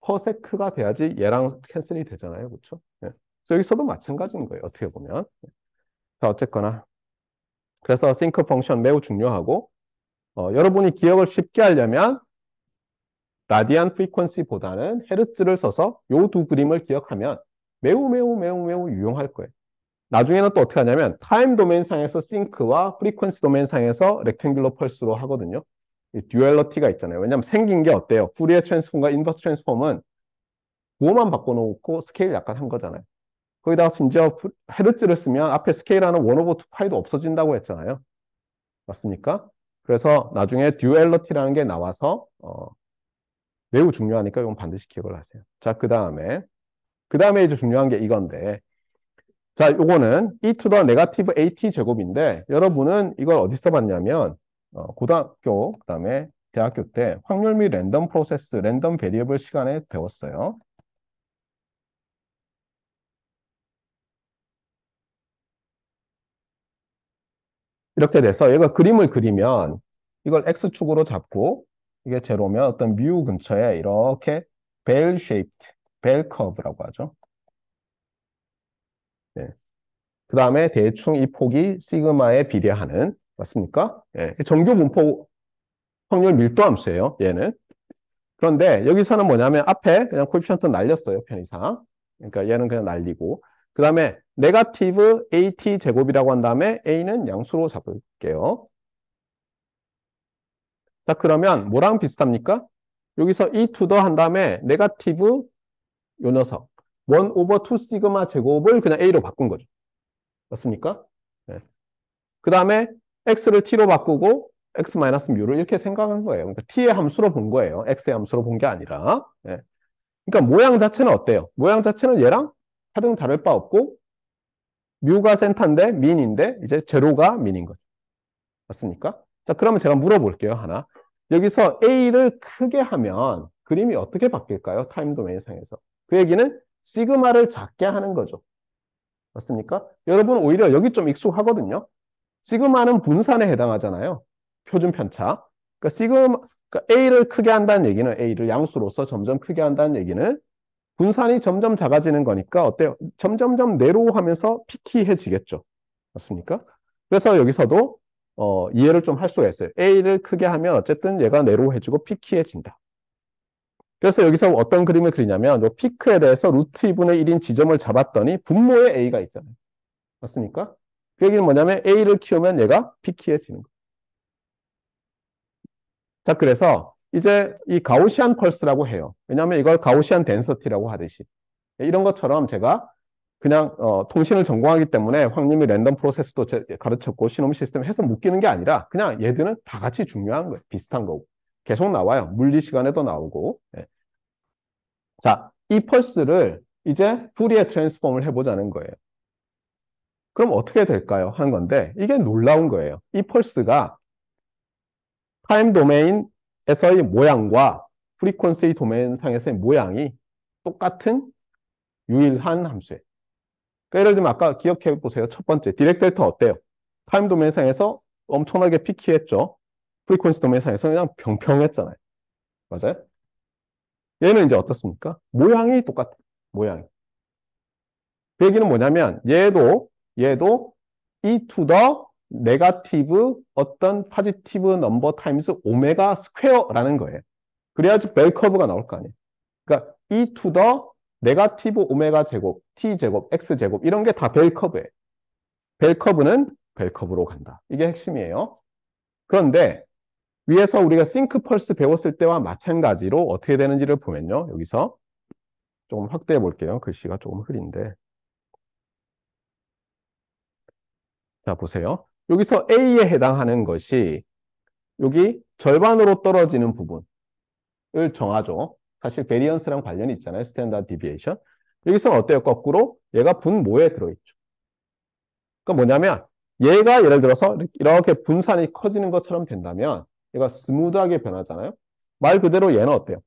퍼세크가 돼야지 얘랑 캔슬이 되잖아요. 그렇 예. 그래서 여기서도 마찬가지인 거예요. 어떻게 보면. 자, 어쨌거나 그래서 싱크 펑션 매우 중요하고 어, 여러분이 기억을 쉽게 하려면 라디안 프리퀀시보다는 헤르츠를 써서 요 두 그림을 기억하면 매우 매우 매우 매우 유용할 거예요. 나중에는 또 어떻게 하냐면 타임 도메인 상에서 싱크와 프리퀀시 도메인 상에서 렉탱귤러 펄스로 하거든요. 듀얼러티가 있잖아요. 왜냐하면 생긴 게 어때요? 뿌리의 트랜스폼과 인버스 트랜스폼은 구호만 바꿔놓고 스케일 약간 한 거잖아요. 거기다가 심지어 헤르츠를 쓰면 앞에 스케일하는 1 오버 2 파이도 없어진다고 했잖아요. 맞습니까? 그래서 나중에 듀얼러티라는 게 나와서 어, 매우 중요하니까 이건 반드시 기억을 하세요. 자, 그 다음에 그 다음에 이제 중요한 게 이건데 자, 요거는 e to the negative at 제곱인데 여러분은 이걸 어디서 봤냐면 어, 고등학교 그다음에 대학교 때 확률 및 랜덤 프로세스, 랜덤 베리어블 시간에 배웠어요. 이렇게 돼서 얘가 그림을 그리면 이걸 X축으로 잡고 이게 제로면 어떤 뮤 근처에 이렇게 벨 쉐이프드, 벨 커브라고 하죠. 네. 그 다음에 대충 이 폭이 시그마에 비례하는 맞습니까? 예. 정교 분포 확률 밀도 함수예요. 얘는. 그런데 여기서는 뭐냐면 앞에 그냥 코피션트 날렸어요. 편의상. 그러니까 얘는 그냥 날리고 그 다음에 네가티브 AT 제곱이라고 한 다음에 A는 양수로 잡을게요. 자 그러면 뭐랑 비슷합니까? 여기서 E to 한 다음에 네가티브 요 녀석 1 오버 2 시그마 제곱을 그냥 A로 바꾼 거죠. 맞습니까? 네. 예. 그 다음에 x를 t로 바꾸고 x 마이너스 뮤를 이렇게 생각한 거예요. 그러니까 t의 함수로 본 거예요. x의 함수로 본 게 아니라. 예. 그러니까 모양 자체는 어때요? 모양 자체는 얘랑 하등 다를 바 없고 뮤가 센터인데 민인데 이제 제로가 민인 거죠. 맞습니까? 자 그러면 제가 물어볼게요 하나. 여기서 a를 크게 하면 그림이 어떻게 바뀔까요? 타임 도메인상에서. 그 얘기는 시그마를 작게 하는 거죠. 맞습니까? 여러분 오히려 여기 좀 익숙하거든요. 시그마는 분산에 해당하잖아요. 표준 편차. 그러니까 시그마, 그러니까 A를 크게 한다는 얘기는 A를 양수로서 점점 크게 한다는 얘기는 분산이 점점 작아지는 거니까 어때요? 점점점 내로하면서 피키해지겠죠. 맞습니까? 그래서 여기서도 어, 이해를 좀 할 수가 있어요. A를 크게 하면 어쨌든 얘가 내로해지고 피키해진다. 그래서 여기서 어떤 그림을 그리냐면 요 피크에 대해서 루트 2분의 1인 지점을 잡았더니 분모에 A가 있잖아요. 맞습니까? 그 얘기는 뭐냐면 A를 키우면 얘가 B키에 지는 거예요. 자, 그래서 이제 이가오시안 펄스라고 해요. 왜냐하면 이걸 가오시안 덴서티라고 하듯이. 이런 것처럼 제가 그냥 어, 통신을 전공하기 때문에 황님이 랜덤 프로세스도 가르쳤고 신홈 시스템 해서 묶이는 게 아니라 그냥 얘들은 다 같이 중요한 거예요. 비슷한 거고. 계속 나와요. 물리 시간에도 나오고. 예. 자, 이 펄스를 이제 뿌리에 트랜스폼을 해보자는 거예요. 그럼 어떻게 될까요? 하는 건데 이게 놀라운 거예요. 이 펄스가 타임 도메인에서의 모양과 프리퀀시 도메인 상에서의 모양이 똑같은 유일한 함수예요. 그러니까 예를 들면 아까 기억해 보세요. 첫 번째 디렉 델터 어때요? 타임 도메인 상에서 엄청나게 피키했죠. 프리퀀시 도메인 상에서 는 그냥 평평했잖아요. 맞아요? 얘는 이제 어떻습니까? 모양이 똑같아 모양이. 그 얘기는 뭐냐면 얘도 얘도 e to the 네가티브 어떤 파지티브 넘버 타임스 오메가 스퀘어라는 거예요. 그래야지 벨 커브가 나올 거 아니에요. 그러니까 e to the 네가티브 오메가 제곱, t 제곱, x 제곱 이런 게 다벨 커브예요. 벨 커브는 벨 커브로 간다. 이게 핵심이에요. 그런데 위에서 우리가 싱크 펄스 배웠을 때와 마찬가지로 어떻게 되는지를 보면요. 여기서 조금 확대해 볼게요. 글씨가 조금 흐린데 자, 보세요. 여기서 A에 해당하는 것이 여기 절반으로 떨어지는 부분을 정하죠. 사실 베리언스랑 관련이 있잖아요. 스탠다드 디비에이션. 여기서는 어때요? 거꾸로 얘가 분모에 들어있죠. 그러니까 뭐냐면 얘가 예를 들어서 이렇게 분산이 커지는 것처럼 된다면 얘가 스무드하게 변하잖아요. 말 그대로 얘는 어때요?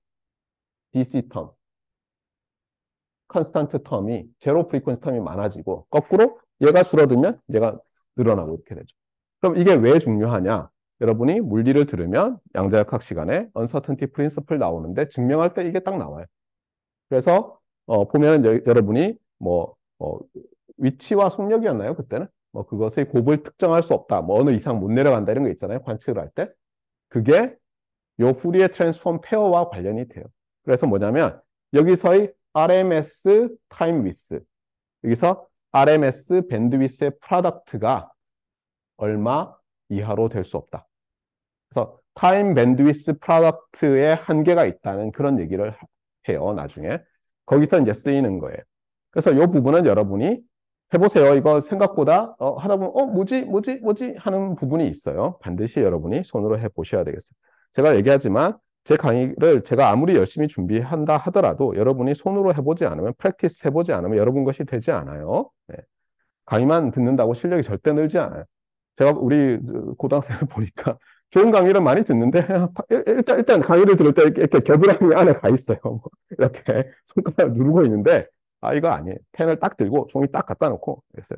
DC 텀, 컨스턴트 텀이 제로 프리퀀스 텀이 많아지고 거꾸로 얘가 줄어들면 얘가 늘어나고 이렇게 되죠. 그럼 이게 왜 중요하냐? 여러분이 물리를 들으면 양자역학 시간에 uncertainty principle 나오는데 증명할 때 이게 딱 나와요. 그래서 어, 보면 여, 여러분이 뭐 어, 위치와 속력이었나요 그때는? 뭐 그것의 곱을 특정할 수 없다. 뭐 어느 이상 못 내려간다 이런 거 있잖아요. 관측을 할 때. 그게 요후리의 트랜스폼 페어와 관련이 돼요. 그래서 뭐냐면 여기서의 RMS 타임 위스 여기서 RMS 밴드위스의 프라덕트가 얼마 이하로 될 수 없다. 그래서 타임 밴드위스 프라덕트의 한계가 있다는 그런 얘기를 해요. 나중에 거기서 이제 쓰이는 거예요. 그래서 이 부분은 여러분이 해보세요. 이거 생각보다 어, 하다 보면 어 뭐지 뭐지 뭐지 하는 부분이 있어요. 반드시 여러분이 손으로 해보셔야 되겠어요. 제가 얘기하지만 제 강의를 제가 아무리 열심히 준비한다 하더라도 여러분이 손으로 해보지 않으면 프랙티스 해보지 않으면 여러분 것이 되지 않아요. 네. 강의만 듣는다고 실력이 절대 늘지 않아요. 제가 우리 고등학생을 보니까 좋은 강의를 많이 듣는데 일단 일단 강의를 들을 때 이렇게 겨드랑이 안에 가 있어요. 뭐 이렇게 손가락 누르고 있는데 아 이거 아니에요. 펜을 딱 들고 종이 딱 갖다 놓고 이렇게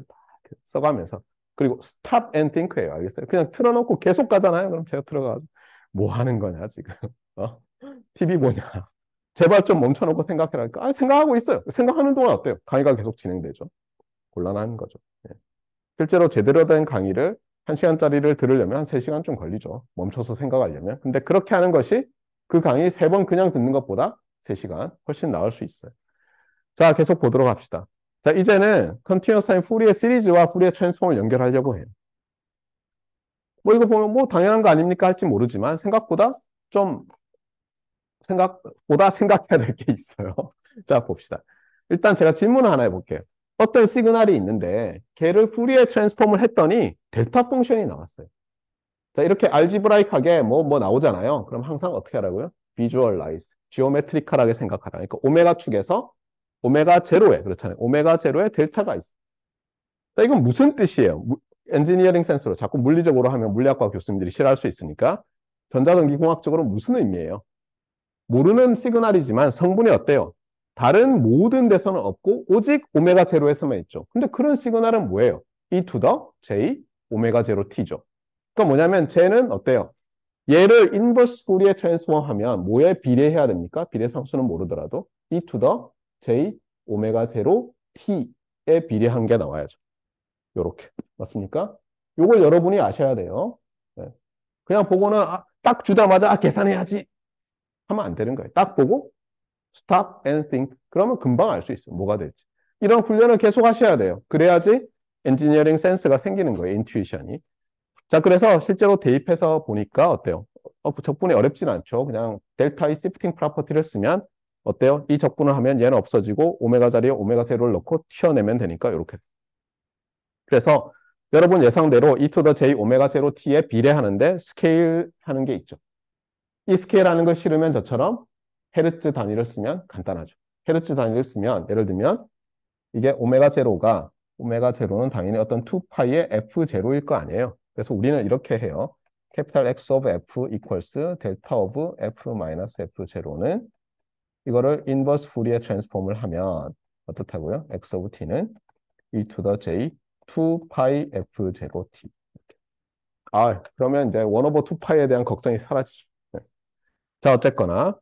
써가면서 그리고 스탑 앤 p 크 n 요 알겠어요? 그냥 틀어놓고 계속 가잖아요. 그럼 제가 틀어가지고 뭐 하는 거냐 지금 어? TV 뭐냐. 제발 좀 멈춰놓고 생각해라 아, 생각하고 있어요. 생각하는 동안 어때요? 강의가 계속 진행되죠. 곤란한 거죠. 네. 실제로 제대로 된 강의를 1시간짜리를 들으려면 한 세시간좀 걸리죠. 멈춰서 생각하려면. 근데 그렇게 하는 것이 그 강의 3번 그냥 듣는 것보다 3시간 훨씬 나을 수 있어요. 자, 계속 보도록 합시다. 자, 이제는 컨티뉴어스 타임 후리의 시리즈와 후리의 트랜스폼을 연결하려고 해요. 뭐 이거 보면 뭐 당연한 거 아닙니까 할지 모르지만 생각보다 좀 생각보다 생각해야 될 게 있어요. 자, 봅시다. 일단 제가 질문을 하나 해볼게요. 어떤 시그널이 있는데 걔를 뿌리에 트랜스폼을 했더니 델타 펑션이 나왔어요. 자, 이렇게 알지브라이크하게 뭐, 뭐 나오잖아요. 그럼 항상 어떻게 하라고요? 비주얼라이즈, 지오메트리컬하게 생각하라. 그러니까 오메가 축에서 오메가 제로에, 그렇잖아요. 오메가 제로에 델타가 있어요. 자, 이건 무슨 뜻이에요? 엔지니어링 센스로 자꾸 물리적으로 하면 물리학과 교수님들이 싫어할 수 있으니까 전자전기공학적으로 무슨 의미예요? 모르는 시그널이지만 성분이 어때요? 다른 모든 데서는 없고 오직 오메가 제로에서만 있죠. 근데 그런 시그널은 뭐예요? E to the J 오메가 제로 T죠. 그러니까 뭐냐면 J는 어때요? 얘를 인버스 부리에 트랜스폼하면 뭐에 비례해야 됩니까? 비례 상수는 모르더라도 E to the J 오메가 제로 T에 비례한 게 나와야죠. 요렇게 맞습니까? 요걸 여러분이 아셔야 돼요. 네. 그냥 보고는 아, 딱 주자마자 아, 계산해야지 하면 안 되는 거예요. 딱 보고 stop and think. 그러면 금방 알 수 있어요. 뭐가 될지. 이런 훈련을 계속 하셔야 돼요. 그래야지 엔지니어링 센스가 생기는 거예요. 인투이션이. 자, 그래서 실제로 대입해서 보니까 어때요? 어, 적분이 어렵진 않죠. 그냥 델타의 시프팅 프로퍼티를 쓰면 어때요? 이 적분을 하면 얘는 없어지고 오메가 자리에 오메가 세로를 넣고 튀어내면 되니까 이렇게. 그래서 여러분 예상대로 e to the j 오메가 세로 t에 비례하는데 스케일 하는 게 있죠. 이스케라는걸 싫으면 저처럼 헤르츠 단위를 쓰면 간단하죠. 헤르츠 단위를 쓰면 예를 들면 이게 오메가 제로가 오메가 제로는 당연히 어떤 2파이의 f 제로일 거 아니에요. 그래서 우리는 이렇게 해요. c a p X of F equals delta of F 마이너스 F 제로는 이거를 inverse Fourier transform을 하면 어떻다고요? X of T는 e to the J 2파이 F 제로 T. 아, 그러면 이제 1 over 2파이에 대한 걱정이 사라지죠. 자, 어쨌거나.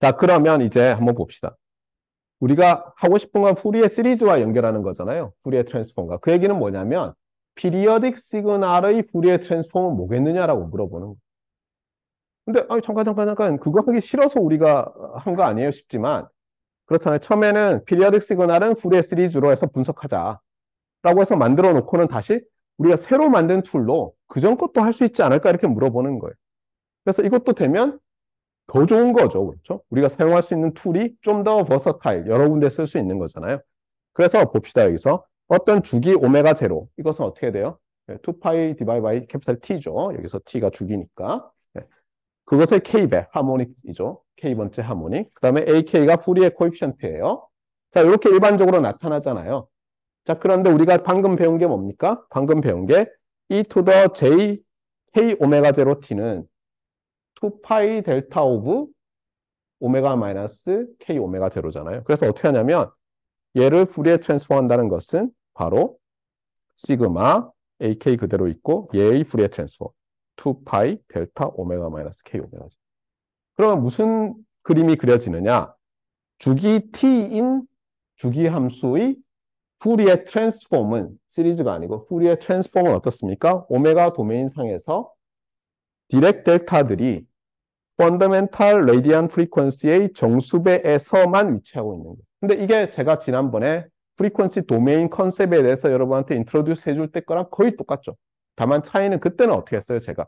자, 그러면 이제 한번 봅시다. 우리가 하고 싶은 건 후리의 시리즈와 연결하는 거잖아요. 후리의 트랜스폼과. 그 얘기는 뭐냐면 피리어딕 시그널의 후리의 트랜스폼은 뭐겠느냐라고 물어보는 거예요. 근데 아니, 잠깐 잠깐 잠깐 그거 하기 싫어서 우리가 한 거 아니에요 싶지만 그렇잖아요. 처음에는 피리어딕 시그널은 후리의 시리즈로 해서 분석하자. 라고 해서 만들어 놓고는 다시 우리가 새로 만든 툴로 그전 것도 할 수 있지 않을까 이렇게 물어보는 거예요. 그래서 이것도 되면 더 좋은 거죠. 그렇죠? 우리가 사용할 수 있는 툴이 좀 더 버서타일, 여러 군데 쓸 수 있는 거잖아요. 그래서 봅시다, 여기서. 어떤 주기 오메가 제로. 이것은 어떻게 돼요? 2파이 디바이 바이 캐피탈 T죠. 여기서 T가 주기니까. 네, 그것의 K배, 하모닉이죠. K번째 하모닉. 그 다음에 AK가 풀리의 코이피션트예요. 자, 이렇게 일반적으로 나타나잖아요. 자, 그런데 우리가 방금 배운 게 뭡니까? 방금 배운 게 E to the J K 오메가 제로 T는 2파이 델타 오브 오메가 마이너스 k 오메가 제로잖아요. 그래서 어떻게 하냐면 얘를 불리에 트랜스포한다는 것은 바로 시그마 ak 그대로 있고 얘의 불리에 트랜스포 2파이 델타 오메가 마이너스 k 오메가죠. 그러면 무슨 그림이 그려지느냐? 주기 t인 주기 함수의 풀리에 트랜스폼은 시리즈가 아니고 풀리에 트랜스폼은 어떻습니까? 오메가 도메인 상에서 디렉 델타들이 펀더멘탈 레디안 프리퀀시의 정수배에서만 위치하고 있는 거예요. 근데 이게 제가 지난번에 프리퀀시 도메인 컨셉에 대해서 여러분한테 인트로듀스 해줄 때 거랑 거의 똑같죠. 다만 차이는 그때는 어떻게 했어요, 제가?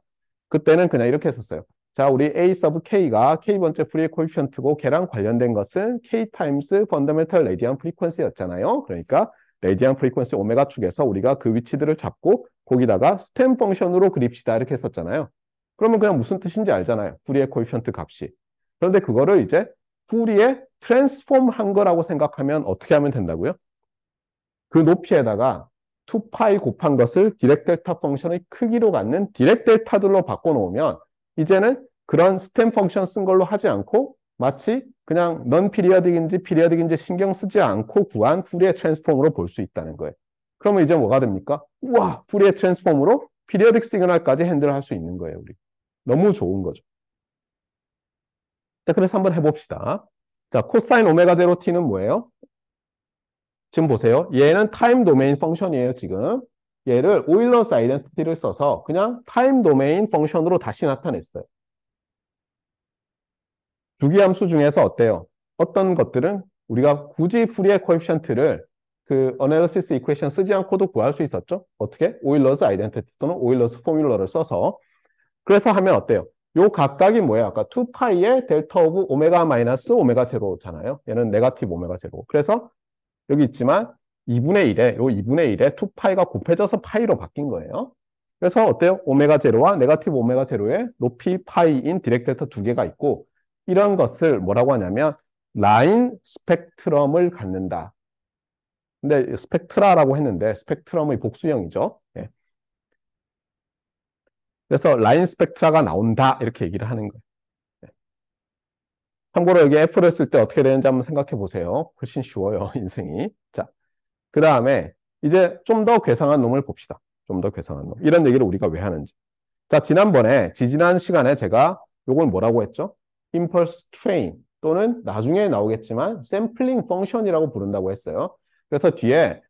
그때는 그냥 이렇게 했었어요. 자, 우리 A sub K가 K번째 프리의 코이피션트고 걔랑 관련된 것은 K times 타임스 펀더멘탈 레디안 프리퀀시였잖아요. 그러니까 레디안 프리퀀시 오메가 축에서 우리가 그 위치들을 잡고 거기다가 스탠 펑션으로 그립시다 이렇게 했었잖아요. 그러면 그냥 무슨 뜻인지 알잖아요. 뿌리의 코이피언트 값이. 그런데 그거를 이제 뿌리에 트랜스폼한 거라고 생각하면 어떻게 하면 된다고요? 그 높이에다가 2파이 곱한 것을 디렉 델타 펑션의 크기로 갖는 디렉 델타들로 바꿔놓으면 이제는 그런 스탠 펑션 쓴 걸로 하지 않고 마치 그냥 넌 피리어딕인지 피리어딕인지 신경 쓰지 않고 구한 뿌리의 트랜스폼으로 볼 수 있다는 거예요. 그러면 이제 뭐가 됩니까? 우와! 뿌리의 트랜스폼으로 피리어딕 시그널까지 핸들할 수 있는 거예요, 우리. 너무 좋은 거죠. 자, 그래서 한번 해봅시다. 자, 코사인 오메가 제로 t는 뭐예요? 지금 보세요. 얘는 타임 도메인 펑션이에요, 지금. 얘를 오일러스 아이덴티티를 써서 그냥 타임 도메인 펑션으로 다시 나타냈어요. 주기함수 중에서 어때요? 어떤 것들은 우리가 굳이 프리의 코에피션트를 그 어널리시스 이퀘이션 쓰지 않고도 구할 수 있었죠. 어떻게? 오일러스 아이덴티티 또는 오일러스 포뮬러를 써서 그래서 하면 어때요? 요 각각이 뭐예요? 아까 2파이의 델타 오브 오메가 마이너스 오메가 제로잖아요. 얘는 네가티브 오메가 제로. 그래서 여기 있지만 2분의 1에 요 2분의 1에 2파이가 곱해져서 파이로 바뀐 거예요. 그래서 어때요? 오메가 제로와 네가티브 오메가 제로의 높이 파이인 디렉 델타 두 개가 있고 이런 것을 뭐라고 하냐면 라인 스펙트럼을 갖는다. 근데 스펙트라라고 했는데 스펙트럼의 복수형이죠. 그래서 라인 스펙트라가 나온다 이렇게 얘기를 하는 거예요. 네. 참고로 여기 F를 쓸 때 어떻게 되는지 한번 생각해 보세요. 훨씬 쉬워요, 인생이. 자, 그 다음에 이제 좀 더 괴상한 놈을 봅시다. 좀 더 괴상한 놈. 이런 얘기를 우리가 왜 하는지. 자, 지난번에, 지지난 시간에 제가 요걸 뭐라고 했죠? impulse train 또는 나중에 나오겠지만 sampling function이라고 부른다고 했어요. 그래서 뒤에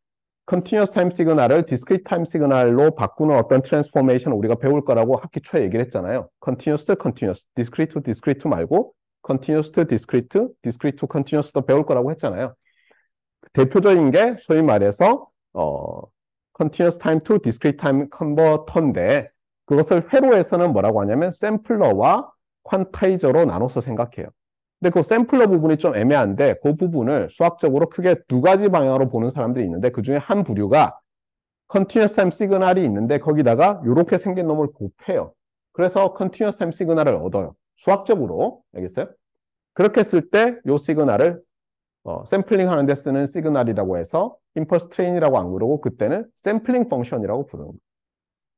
컨티뉴어스 타임 시그널을 디스크리트 타임 시그널로 바꾸는 어떤 트랜스포메이션 우리가 배울 거라고 학기 초에 얘기를 했잖아요. 컨티뉴어스 투 컨티뉴어스, 디스크리트 투 디스크리트 말고 컨티뉴어스 투 디스크리트, 디스크리트 투 컨티뉴어스도 배울 거라고 했잖아요. 대표적인 게 소위 말해서 어 컨티뉴어스 타임 투 디스크리트 타임 컨버터인데 그것을 회로에서는 뭐라고 하냐면 샘플러와 퀀타이저로 나눠서 생각해요. 근데 그 샘플러 부분이 좀 애매한데 그 부분을 수학적으로 크게 두 가지 방향으로 보는 사람들이 있는데 그 중에 한 부류가 컨티뉴스 타임 시그널이 있는데 거기다가 이렇게 생긴 놈을 곱해요. 그래서 컨티뉴스 타임 시그널을 얻어요. 수학적으로 알겠어요? 그렇게 쓸 때 이 시그널을 어, 샘플링 하는데 쓰는 시그널이라고 해서 임펄스 트레인이라고 안부르고 그때는 샘플링 펑션이라고 부르는 거예요.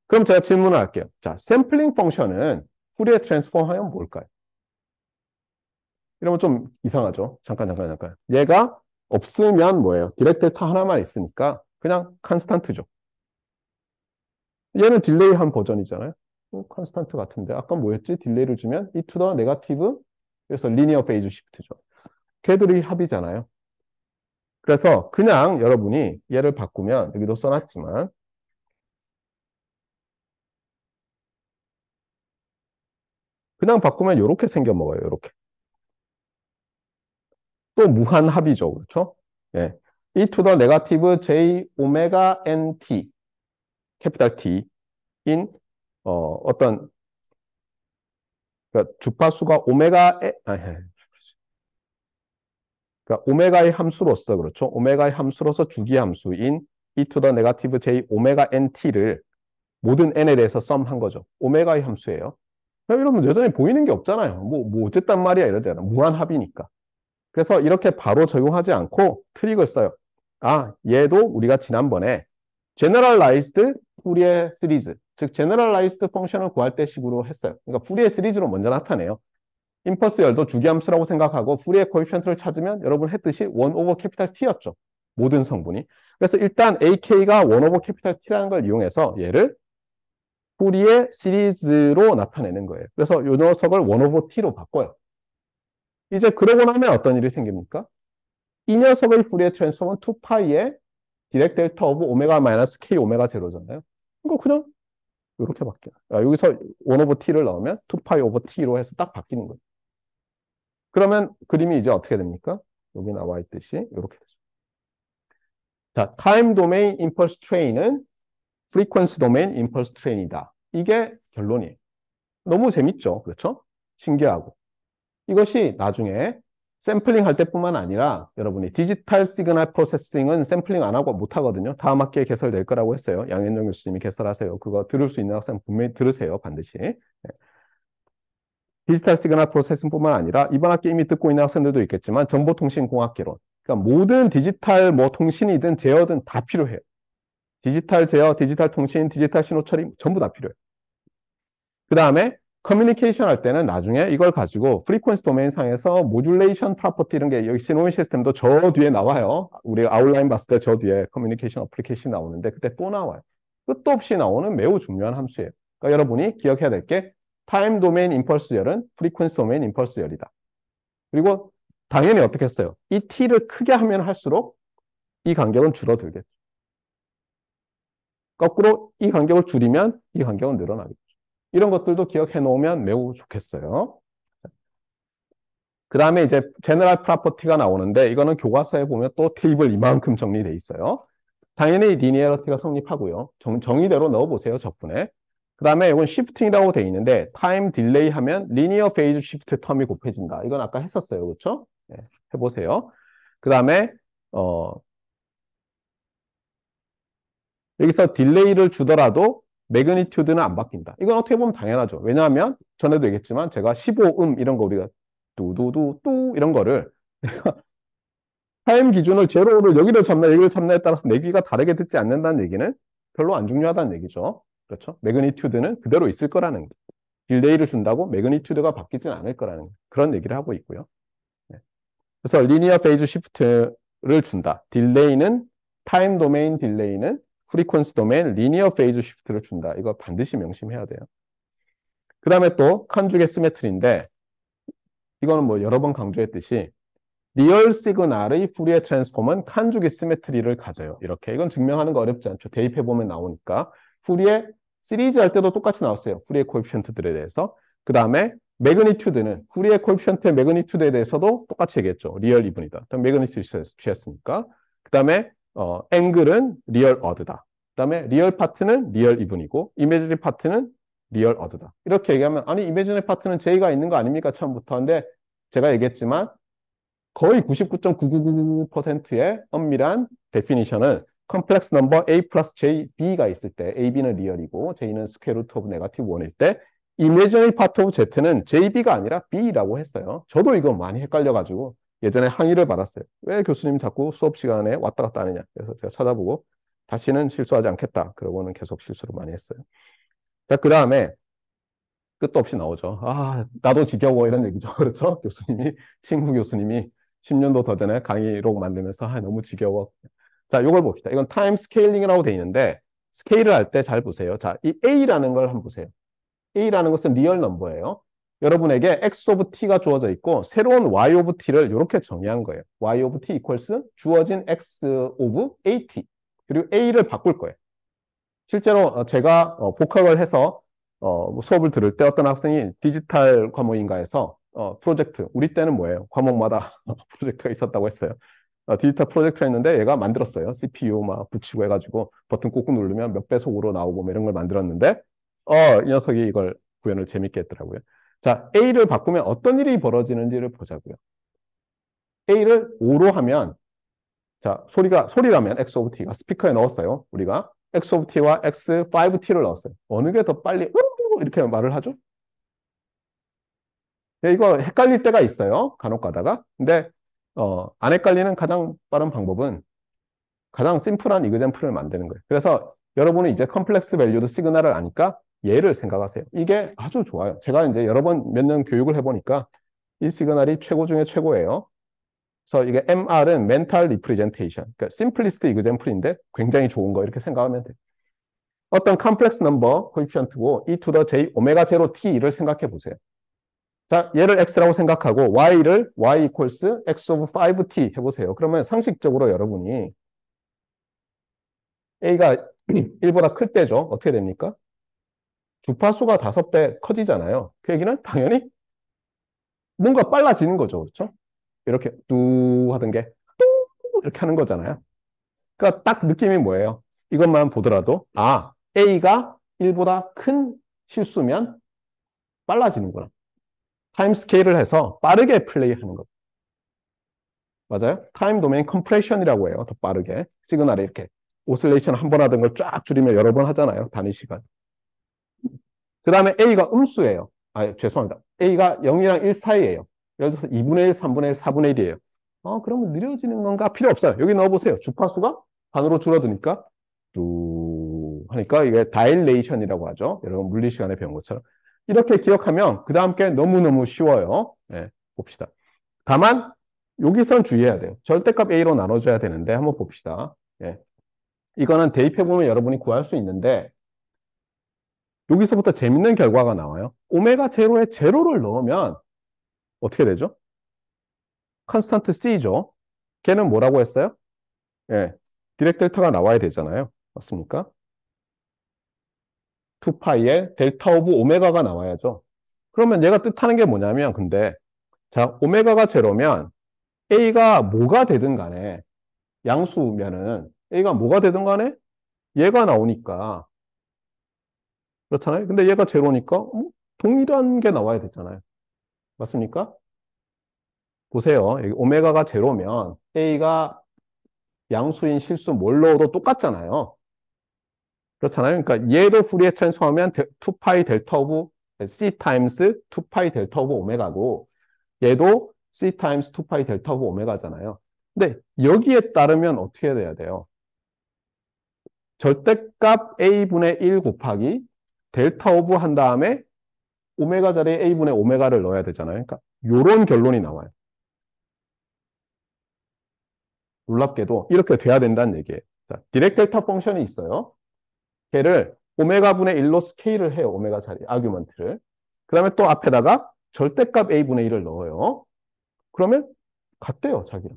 그럼 제가 질문을 할게요. 자, 샘플링 펑션은 후리에 트랜스폼 하면 뭘까요? 이러면 좀 이상하죠. 잠깐, 잠깐, 잠깐. 얘가 없으면 뭐예요? 디렉데이터 하나만 있으니까 그냥 컨스턴트죠 얘는 딜레이한 버전이잖아요. 컨스턴트 어, 같은데 아까 뭐였지? 딜레이를 주면 이 투더 네가티브 그래서 리니어 페이즈 시프트죠. 걔들이 합이잖아요. 그래서 그냥 여러분이 얘를 바꾸면 여기도 써놨지만 그냥 바꾸면 이렇게 생겨 먹어요. 이렇게 또 무한합이죠. 그렇죠? 예. e to the negative j 오메가 nt 캐피탈 t 인 어, 어떤 그러니까 주파수가 오메가 에, 아, 예. 그러니까 오메가의 함수로서 그렇죠. 오메가의 함수로서 주기 함수인 e to the negative j 오메가 nt를 모든 n에 대해서 썸 한 거죠. 오메가의 함수예요. 여러분 여전히 보이는 게 없잖아요. 뭐, 뭐 어쨌단 말이야 이러잖아. 무한합이니까. 그래서 이렇게 바로 적용하지 않고 트릭을 써요. 아, 얘도 우리가 지난번에 generalized 뿌리의 시리즈, 즉 generalized 펑션을 구할 때 식으로 했어요. 그러니까 뿌리의 시리즈로 먼저 나타내요. 임퍼스 열도 주기함수라고 생각하고 뿌리의 코이션트를 찾으면 여러분 했듯이 1 오버 캐피탈 T였죠. 모든 성분이. 그래서 일단 AK가 1 오버 캐피탈 T라는 걸 이용해서 얘를 뿌리의 시리즈로 나타내는 거예요. 그래서 요 녀석을 1 오버 T로 바꿔요. 이제 그러고 나면 어떤 일이 생깁니까? 이 녀석의 리의 트랜스폼은 2파이에 디렉 델타 오브 오메가 마이너스 k 오메가 제로잖아요. 이거 그냥 이렇게 바뀌어요. 아, 여기서 1 오브 t를 넣으면 2파이 오브 t로 해서 딱 바뀌는 거예요. 그러면 그림이 이제 어떻게 됩니까? 여기 나와 있듯이 이렇게 되죠. 자, 타임 도메인 임펄스 트레인은 프리퀀스 도메인 임펄스 트레인이다. 이게 결론이에요. 너무 재밌죠? 그렇죠? 신기하고. 이것이 나중에 샘플링 할 때뿐만 아니라 여러분이 디지털 시그널 프로세싱은 샘플링 안 하고 못 하거든요. 다음 학기에 개설될 거라고 했어요. 양현종 교수님이 개설하세요. 그거 들을 수 있는 학생 분명히 들으세요. 반드시. 네. 디지털 시그널 프로세싱뿐만 아니라 이번 학기 이미 듣고 있는 학생들도 있겠지만 정보통신공학개론 그러니까 모든 디지털 뭐 통신이든 제어든 다 필요해요. 디지털 제어, 디지털 통신, 디지털 신호 처리 전부 다 필요해요. 그 다음에 커뮤니케이션 할 때는 나중에 이걸 가지고 프리퀀스 도메인 상에서 모듈레이션 프로퍼티 이런 게 여기 시노인 시스템도 저 뒤에 나와요. 우리 가 아웃라인 봤을 때 저 뒤에 커뮤니케이션 어플리케이션이 나오는데 그때 또 나와요. 끝도 없이 나오는 매우 중요한 함수예요. 그러니까 여러분이 기억해야 될 게 타임 도메인 임펄스 열은 프리퀀스 도메인 임펄스 열이다. 그리고 당연히 어떻게 했어요? 이 t를 크게 하면 할수록 이 간격은 줄어들겠죠. 거꾸로 이 간격을 줄이면 이 간격은 늘어나겠죠. 이런 것들도 기억해 놓으면 매우 좋겠어요. 그 다음에 이제 제너럴 프라퍼티가 나오는데 이거는 교과서에 보면 또 테이블 이만큼 정리돼 있어요. 당연히 리니어러티가 성립하고요. 정, 의대로 넣어보세요. 적분에. 그 다음에 이건 시프팅이라고 돼 있는데 타임 딜레이 하면 리니어 페이즈 시프트 텀이 곱해진다. 이건 아까 했었어요. 그렇죠? 네, 해보세요. 그 다음에 어, 여기서 딜레이를 주더라도 매그니튜드는 안 바뀐다. 이건 어떻게 보면 당연하죠. 왜냐하면 전에도 얘기했지만 제가 15음 이런 거 우리가 두두두뚜 이런 거를 타임 기준을 제로를 여기를 잡나 여기를 잡나에 따라서 내 네 귀가 다르게 듣지 않는다는 얘기는 별로 안 중요하다는 얘기죠. 그렇죠? 매그니튜드는 그대로 있을 거라는 거. 딜레이를 준다고 매그니튜드가 바뀌진 않을 거라는 그런 얘기를 하고 있고요. 네. 그래서 리니어 페이즈 시프트를 준다. 딜레이는 타임 도메인 딜레이는 프리퀀스 도메인 리니어 페이즈 시프트를 준다. 이거 반드시 명심해야 돼요. 그 다음에 또 컨주겟 스메트리인데 이거는 뭐 여러 번 강조했듯이 리얼 시그널의 뿌리에 트랜스폼은 칸주기 스메트리를 가져요. 이렇게 이건 증명하는 거 어렵지 않죠. 대입해 보면 나오니까 뿌리에 시리즈 할 때도 똑같이 나왔어요. 뿌리의 코에피션트들에 대해서 그 다음에 매그니튜드는 뿌리의 코에피션트의 매그니튜드에 대해서도 똑같이 얘기했죠. 리얼 이분이다. 매그니튜드 취했으니까 그 다음에 어, 앵글은 리얼 어드다. 그다음에 리얼 파트는 리얼 이분이고 이미지리 파트는 리얼 어드다. 이렇게 얘기하면 아니 이미지리 파트는 j 가 있는 거 아닙니까 처음부터 근데 제가 얘기했지만 거의 99.9999%의 엄밀한 데피니션은 컴플렉스 넘버 a 플러스 jb가 있을 때 ab는 리얼이고 j는 스퀘어 루트 오브 네가티브 1일 때 이미지리 파트 오브 z는 jb가 아니라 b라고 했어요. 저도 이거 많이 헷갈려가지고 예전에 항의를 받았어요. 왜 교수님 자꾸 수업 시간에 왔다 갔다 하느냐. 그래서 제가 찾아보고 다시는 실수하지 않겠다. 그러고는 계속 실수를 많이 했어요. 자, 그 다음에 끝도 없이 나오죠. 아, 나도 지겨워. 이런 얘기죠. 그렇죠? 교수님이, 친구 교수님이 10년도 더 전에 강의록 만들면서 아, 너무 지겨워. 자, 이걸 봅시다. 이건 타임 스케일링이라고 돼 있는데 스케일을 할 때 잘 보세요. 자, 이 A라는 걸 한번 보세요. A라는 것은 리얼 넘버예요. 여러분에게 x o 브 t가 주어져 있고 새로운 y o 브 t를 이렇게 정의한 거예요. y o 브 t equals 주어진 x o 브 at 그리고 a를 바꿀 거예요. 실제로 어, 제가 어, 보컬을 해서 어, 뭐 수업을 들을 때 어떤 학생이 디지털 과목인가해서 프로젝트 우리 때는 뭐예요? 과목마다 프로젝트가 있었다고 했어요. 디지털 프로젝트를 했는데 얘가 만들었어요. CPU 막 붙이고 해가지고 버튼 꾹꾹 누르면 몇 배속으로 나오고 뭐 이런 걸 만들었는데 어, 이 녀석이 이걸 구현을 재밌게 했더라고요. 자, A를 바꾸면 어떤 일이 벌어지는지를 보자고요. A를 5로 하면 자, 소리가 소리라면 x of t가 스피커에 넣었어요. 우리가 x of t와 x 5 t를 넣었어요. 어느 게 더 빨리 어? 이렇게 말을 하죠? 네, 이거 헷갈릴 때가 있어요. 간혹 가다가. 근데 어, 안 헷갈리는 가장 빠른 방법은 가장 심플한 이그젠플을 만드는 거예요. 그래서 여러분은 이제 컴플렉스 밸류드 시그널을 아니까 예를 생각하세요. 이게 아주 좋아요. 제가 이제 여러 번 몇 년 교육을 해보니까 이 시그널이 최고 중에 최고예요. 그래서 이게 MR은 멘탈 리프레젠테이션, 그러니까 심플리스트 이그젠플인데 굉장히 좋은 거 이렇게 생각하면 돼요. 어떤 컴플렉스 넘버 코이피션트고 e to the j 오메가 제로 t를 생각해 보세요. 자, 얘를 x라고 생각하고 y를 y equals x of 5t 해보세요. 그러면 상식적으로 여러분이 a가 1보다 클 때죠. 어떻게 됩니까? 주파수가 다섯 배 커지잖아요. 그 얘기는 당연히 뭔가 빨라지는 거죠. 그렇죠? 이렇게 뚜 하던 게뚜 이렇게 하는 거잖아요. 그러니까 딱 느낌이 뭐예요? 이것만 보더라도 아, A가 1보다 큰 실수면 빨라지는구나. 타임 스케일을 해서 빠르게 플레이하는 거. 맞아요? 타임 도메인 컴프레션이라고 해요. 더 빠르게. 시그널에 이렇게 오슬레이션 한 번 하던 걸 쫙 줄이면 여러 번 하잖아요. 단위 시간. 그 다음에 A가 음수예요. 아, 죄송합니다. A가 0이랑 1 사이예요. 예를 들어서 2분의 1, 3분의 1, 4분의 1이에요. 어, 아, 그러면 느려지는 건가? 필요 없어요. 여기 넣어보세요. 주파수가 반으로 줄어드니까 뚜 하니까 이게 다일레이션이라고 하죠. 여러분 물리 시간에 배운 것처럼. 이렇게 기억하면 그 다음 게 너무너무 쉬워요. 네, 봅시다. 다만 여기선 주의해야 돼요. 절대값 A로 나눠줘야 되는데 한번 봅시다. 예. 이거는 대입해보면 여러분이 구할 수 있는데 여기서부터 재밌는 결과가 나와요. 오메가 제로에 제로를 넣으면 어떻게 되죠? 컨스턴트 C죠. 걔는 뭐라고 했어요? 예, 디렉 델타가 나와야 되잖아요. 맞습니까? 2파이에 델타 오브 오메가가 나와야죠. 그러면 얘가 뜻하는 게 뭐냐면 근데 자 오메가가 제로면 A가 뭐가 되든 간에 양수면은 A가 뭐가 되든 간에 얘가 나오니까 그렇잖아요. 근데 얘가 제로니까 어? 동일한 게 나와야 되잖아요. 맞습니까? 보세요. 여기 오메가가 제로면 A가 양수인 실수 뭘 넣어도 똑같잖아요. 그렇잖아요. 그러니까 얘도 풀리에 찬수하면 2파이 델타 오브 C times 2파이 델타 오브 오메가고 얘도 C times 2파이 델타 오브 오메가잖아요. 근데 여기에 따르면 어떻게 돼야 돼요? 절대값 A분의 1 곱하기 델타 오브 한 다음에 오메가 자리에 A분의 오메가를 넣어야 되잖아요. 그러니까 요런 결론이 나와요. 놀랍게도 이렇게 돼야 된다는 얘기예요. 자, 디렉 델타 펑션이 있어요. 걔를 오메가분의 1로 스케일을 해요. 오메가 자리, 아규먼트를. 그 다음에 또 앞에다가 절대값 A분의 1을 넣어요. 그러면 같대요, 자기랑.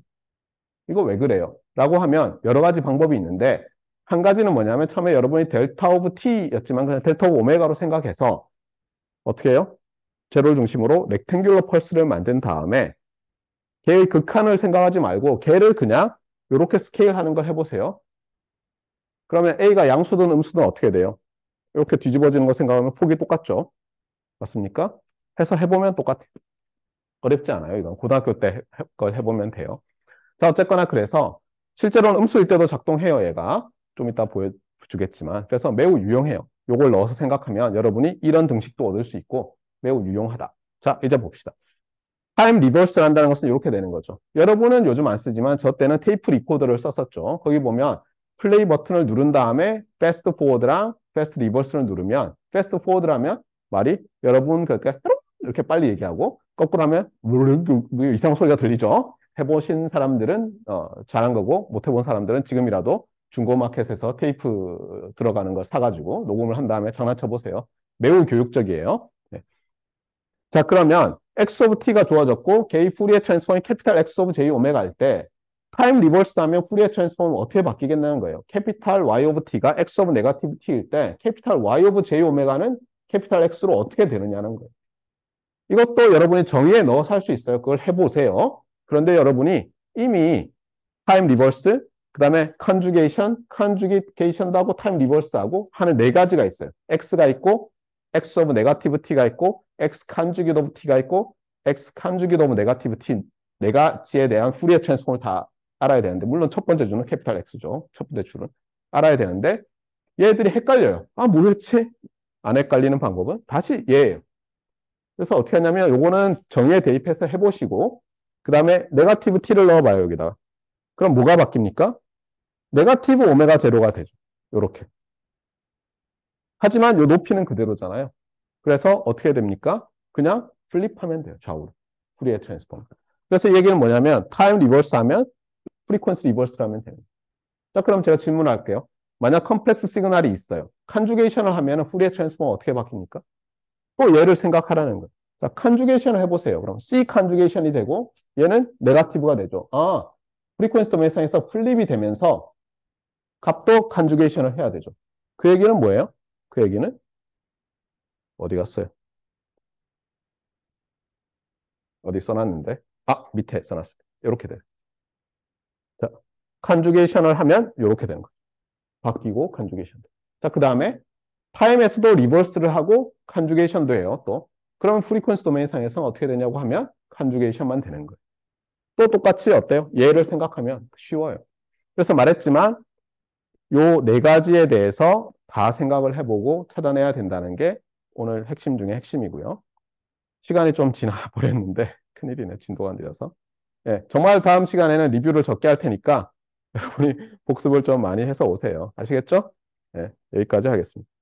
이거 왜 그래요? 라고 하면 여러 가지 방법이 있는데 한 가지는 뭐냐면 처음에 여러분이 델타 오브 t였지만 그냥 델타 오브 오메가로 생각해서 어떻게 해요? 제로를 중심으로 렉탱귤러 펄스를 만든 다음에 걔의 극한을 생각하지 말고 걔를 그냥 이렇게 스케일하는 걸 해보세요. 그러면 A가 양수든 음수든 어떻게 돼요? 이렇게 뒤집어지는 거 생각하면 폭이 똑같죠? 맞습니까? 해서 해보면 똑같아요. 어렵지 않아요. 이건 고등학교 때 걸 해보면 돼요. 자 어쨌거나 그래서 실제로는 음수일 때도 작동해요. 얘가. 좀 이따 보여주겠지만 그래서 매우 유용해요. 요걸 넣어서 생각하면 여러분이 이런 등식도 얻을 수 있고 매우 유용하다. 자, 이제 봅시다. 타임 리버스를 한다는 것은 이렇게 되는 거죠. 여러분은 요즘 안 쓰지만 저 때는 테이프 리코더를 썼었죠. 거기 보면 플레이 버튼을 누른 다음에 패스트 포워드랑 패스트 리버스를 누르면 패스트 포워드라면 말이 여러분 그렇게 그러니까 이렇게 빨리 얘기하고 거꾸로 하면 그 이상한 소리가 들리죠. 해보신 사람들은 어, 잘한 거고 못 해본 사람들은 지금이라도 중고마켓에서 테이프 들어가는 걸 사가지고 녹음을 한 다음에 장난쳐 보세요. 매우 교육적이에요. 네. 자 그러면 x of t가 좋아졌고 게이 후리의 트랜스폼이 캐피탈 x of j 오메가 할때 타임 리버스 하면 후리의 트랜스폼은 어떻게 바뀌겠냐는 거예요. 캐피탈 y of t가 x of 네가티브 t일 때 캐피탈 y of j 오메가는 캐피탈 x로 어떻게 되느냐는 거예요. 이것도 여러분이 정의에 넣어서 할 수 있어요. 그걸 해보세요. 그런데 여러분이 이미 타임 리버스 그 다음에 컨주게이션, 컨주게이션도 하고 타임 리버스하고 하는 네 가지가 있어요. x가 있고 x 오브 네가티브 t가 있고 x 컨주기이 오브 t가 있고 x 컨주기이 오브 네가티브 t 네 가지에 대한 후리에 트랜스폼을 다 알아야 되는데 물론 첫 번째 줄은 캐피탈 x죠. 첫 번째 줄은 알아야 되는데 얘들이 헷갈려요. 아 뭐였지? 안 헷갈리는 방법은 다시 얘예요. 그래서 어떻게 하냐면 요거는 정의에 대입해서 해보시고 그 다음에 네가티브 t를 넣어봐요 여기다 그럼 뭐가 바뀝니까? 네가티브 오메가 제로가 되죠. 요렇게 하지만 요 높이는 그대로잖아요. 그래서 어떻게 됩니까? 그냥 플립하면 돼요. 좌우로. 프리의 트랜스폼. 그래서 이 얘기는 뭐냐면 타임 리버스 하면 프리퀀스 리버스를 하면 되는 거예요. 자 그럼 제가 질문할게요. 만약 컴플렉스 시그널이 있어요. 컨주게이션을 하면 프리의 트랜스폼 어떻게 바뀝니까? 또 얘를 생각하라는 거예요. 자, 컨주게이션을 해보세요. 그럼 C 컨주게이션이 되고 얘는 네가티브가 되죠. 아, 프리퀀스 도메상에서 플립이 되면서 값도 컨주게이션을 해야 되죠. 그 얘기는 뭐예요? 그 얘기는 어디 갔어요? 어디 써놨는데? 아, 밑에 써놨어요. 이렇게 돼요. 자, 컨주게이션을 하면 이렇게 되는 거예요 바뀌고 컨주게이션. 자, 그 다음에 타임에서도 리버스를 하고 컨주게이션도 해요. 또 그러면 프리퀀스 도메인상에서는 어떻게 되냐고 하면 컨주게이션만 되는 거예요. 또 똑같이 어때요? 얘를 생각하면 쉬워요. 그래서 말했지만 요네 가지에 대해서 다 생각을 해보고 찾아내야 된다는 게 오늘 핵심 중에 핵심이고요. 시간이 좀 지나버렸는데 큰일이네 진도가 안들서 네, 예, 정말 다음 시간에는 리뷰를 적게 할 테니까 여러분이 복습을 좀 많이 해서 오세요. 아시겠죠? 네, 여기까지 하겠습니다.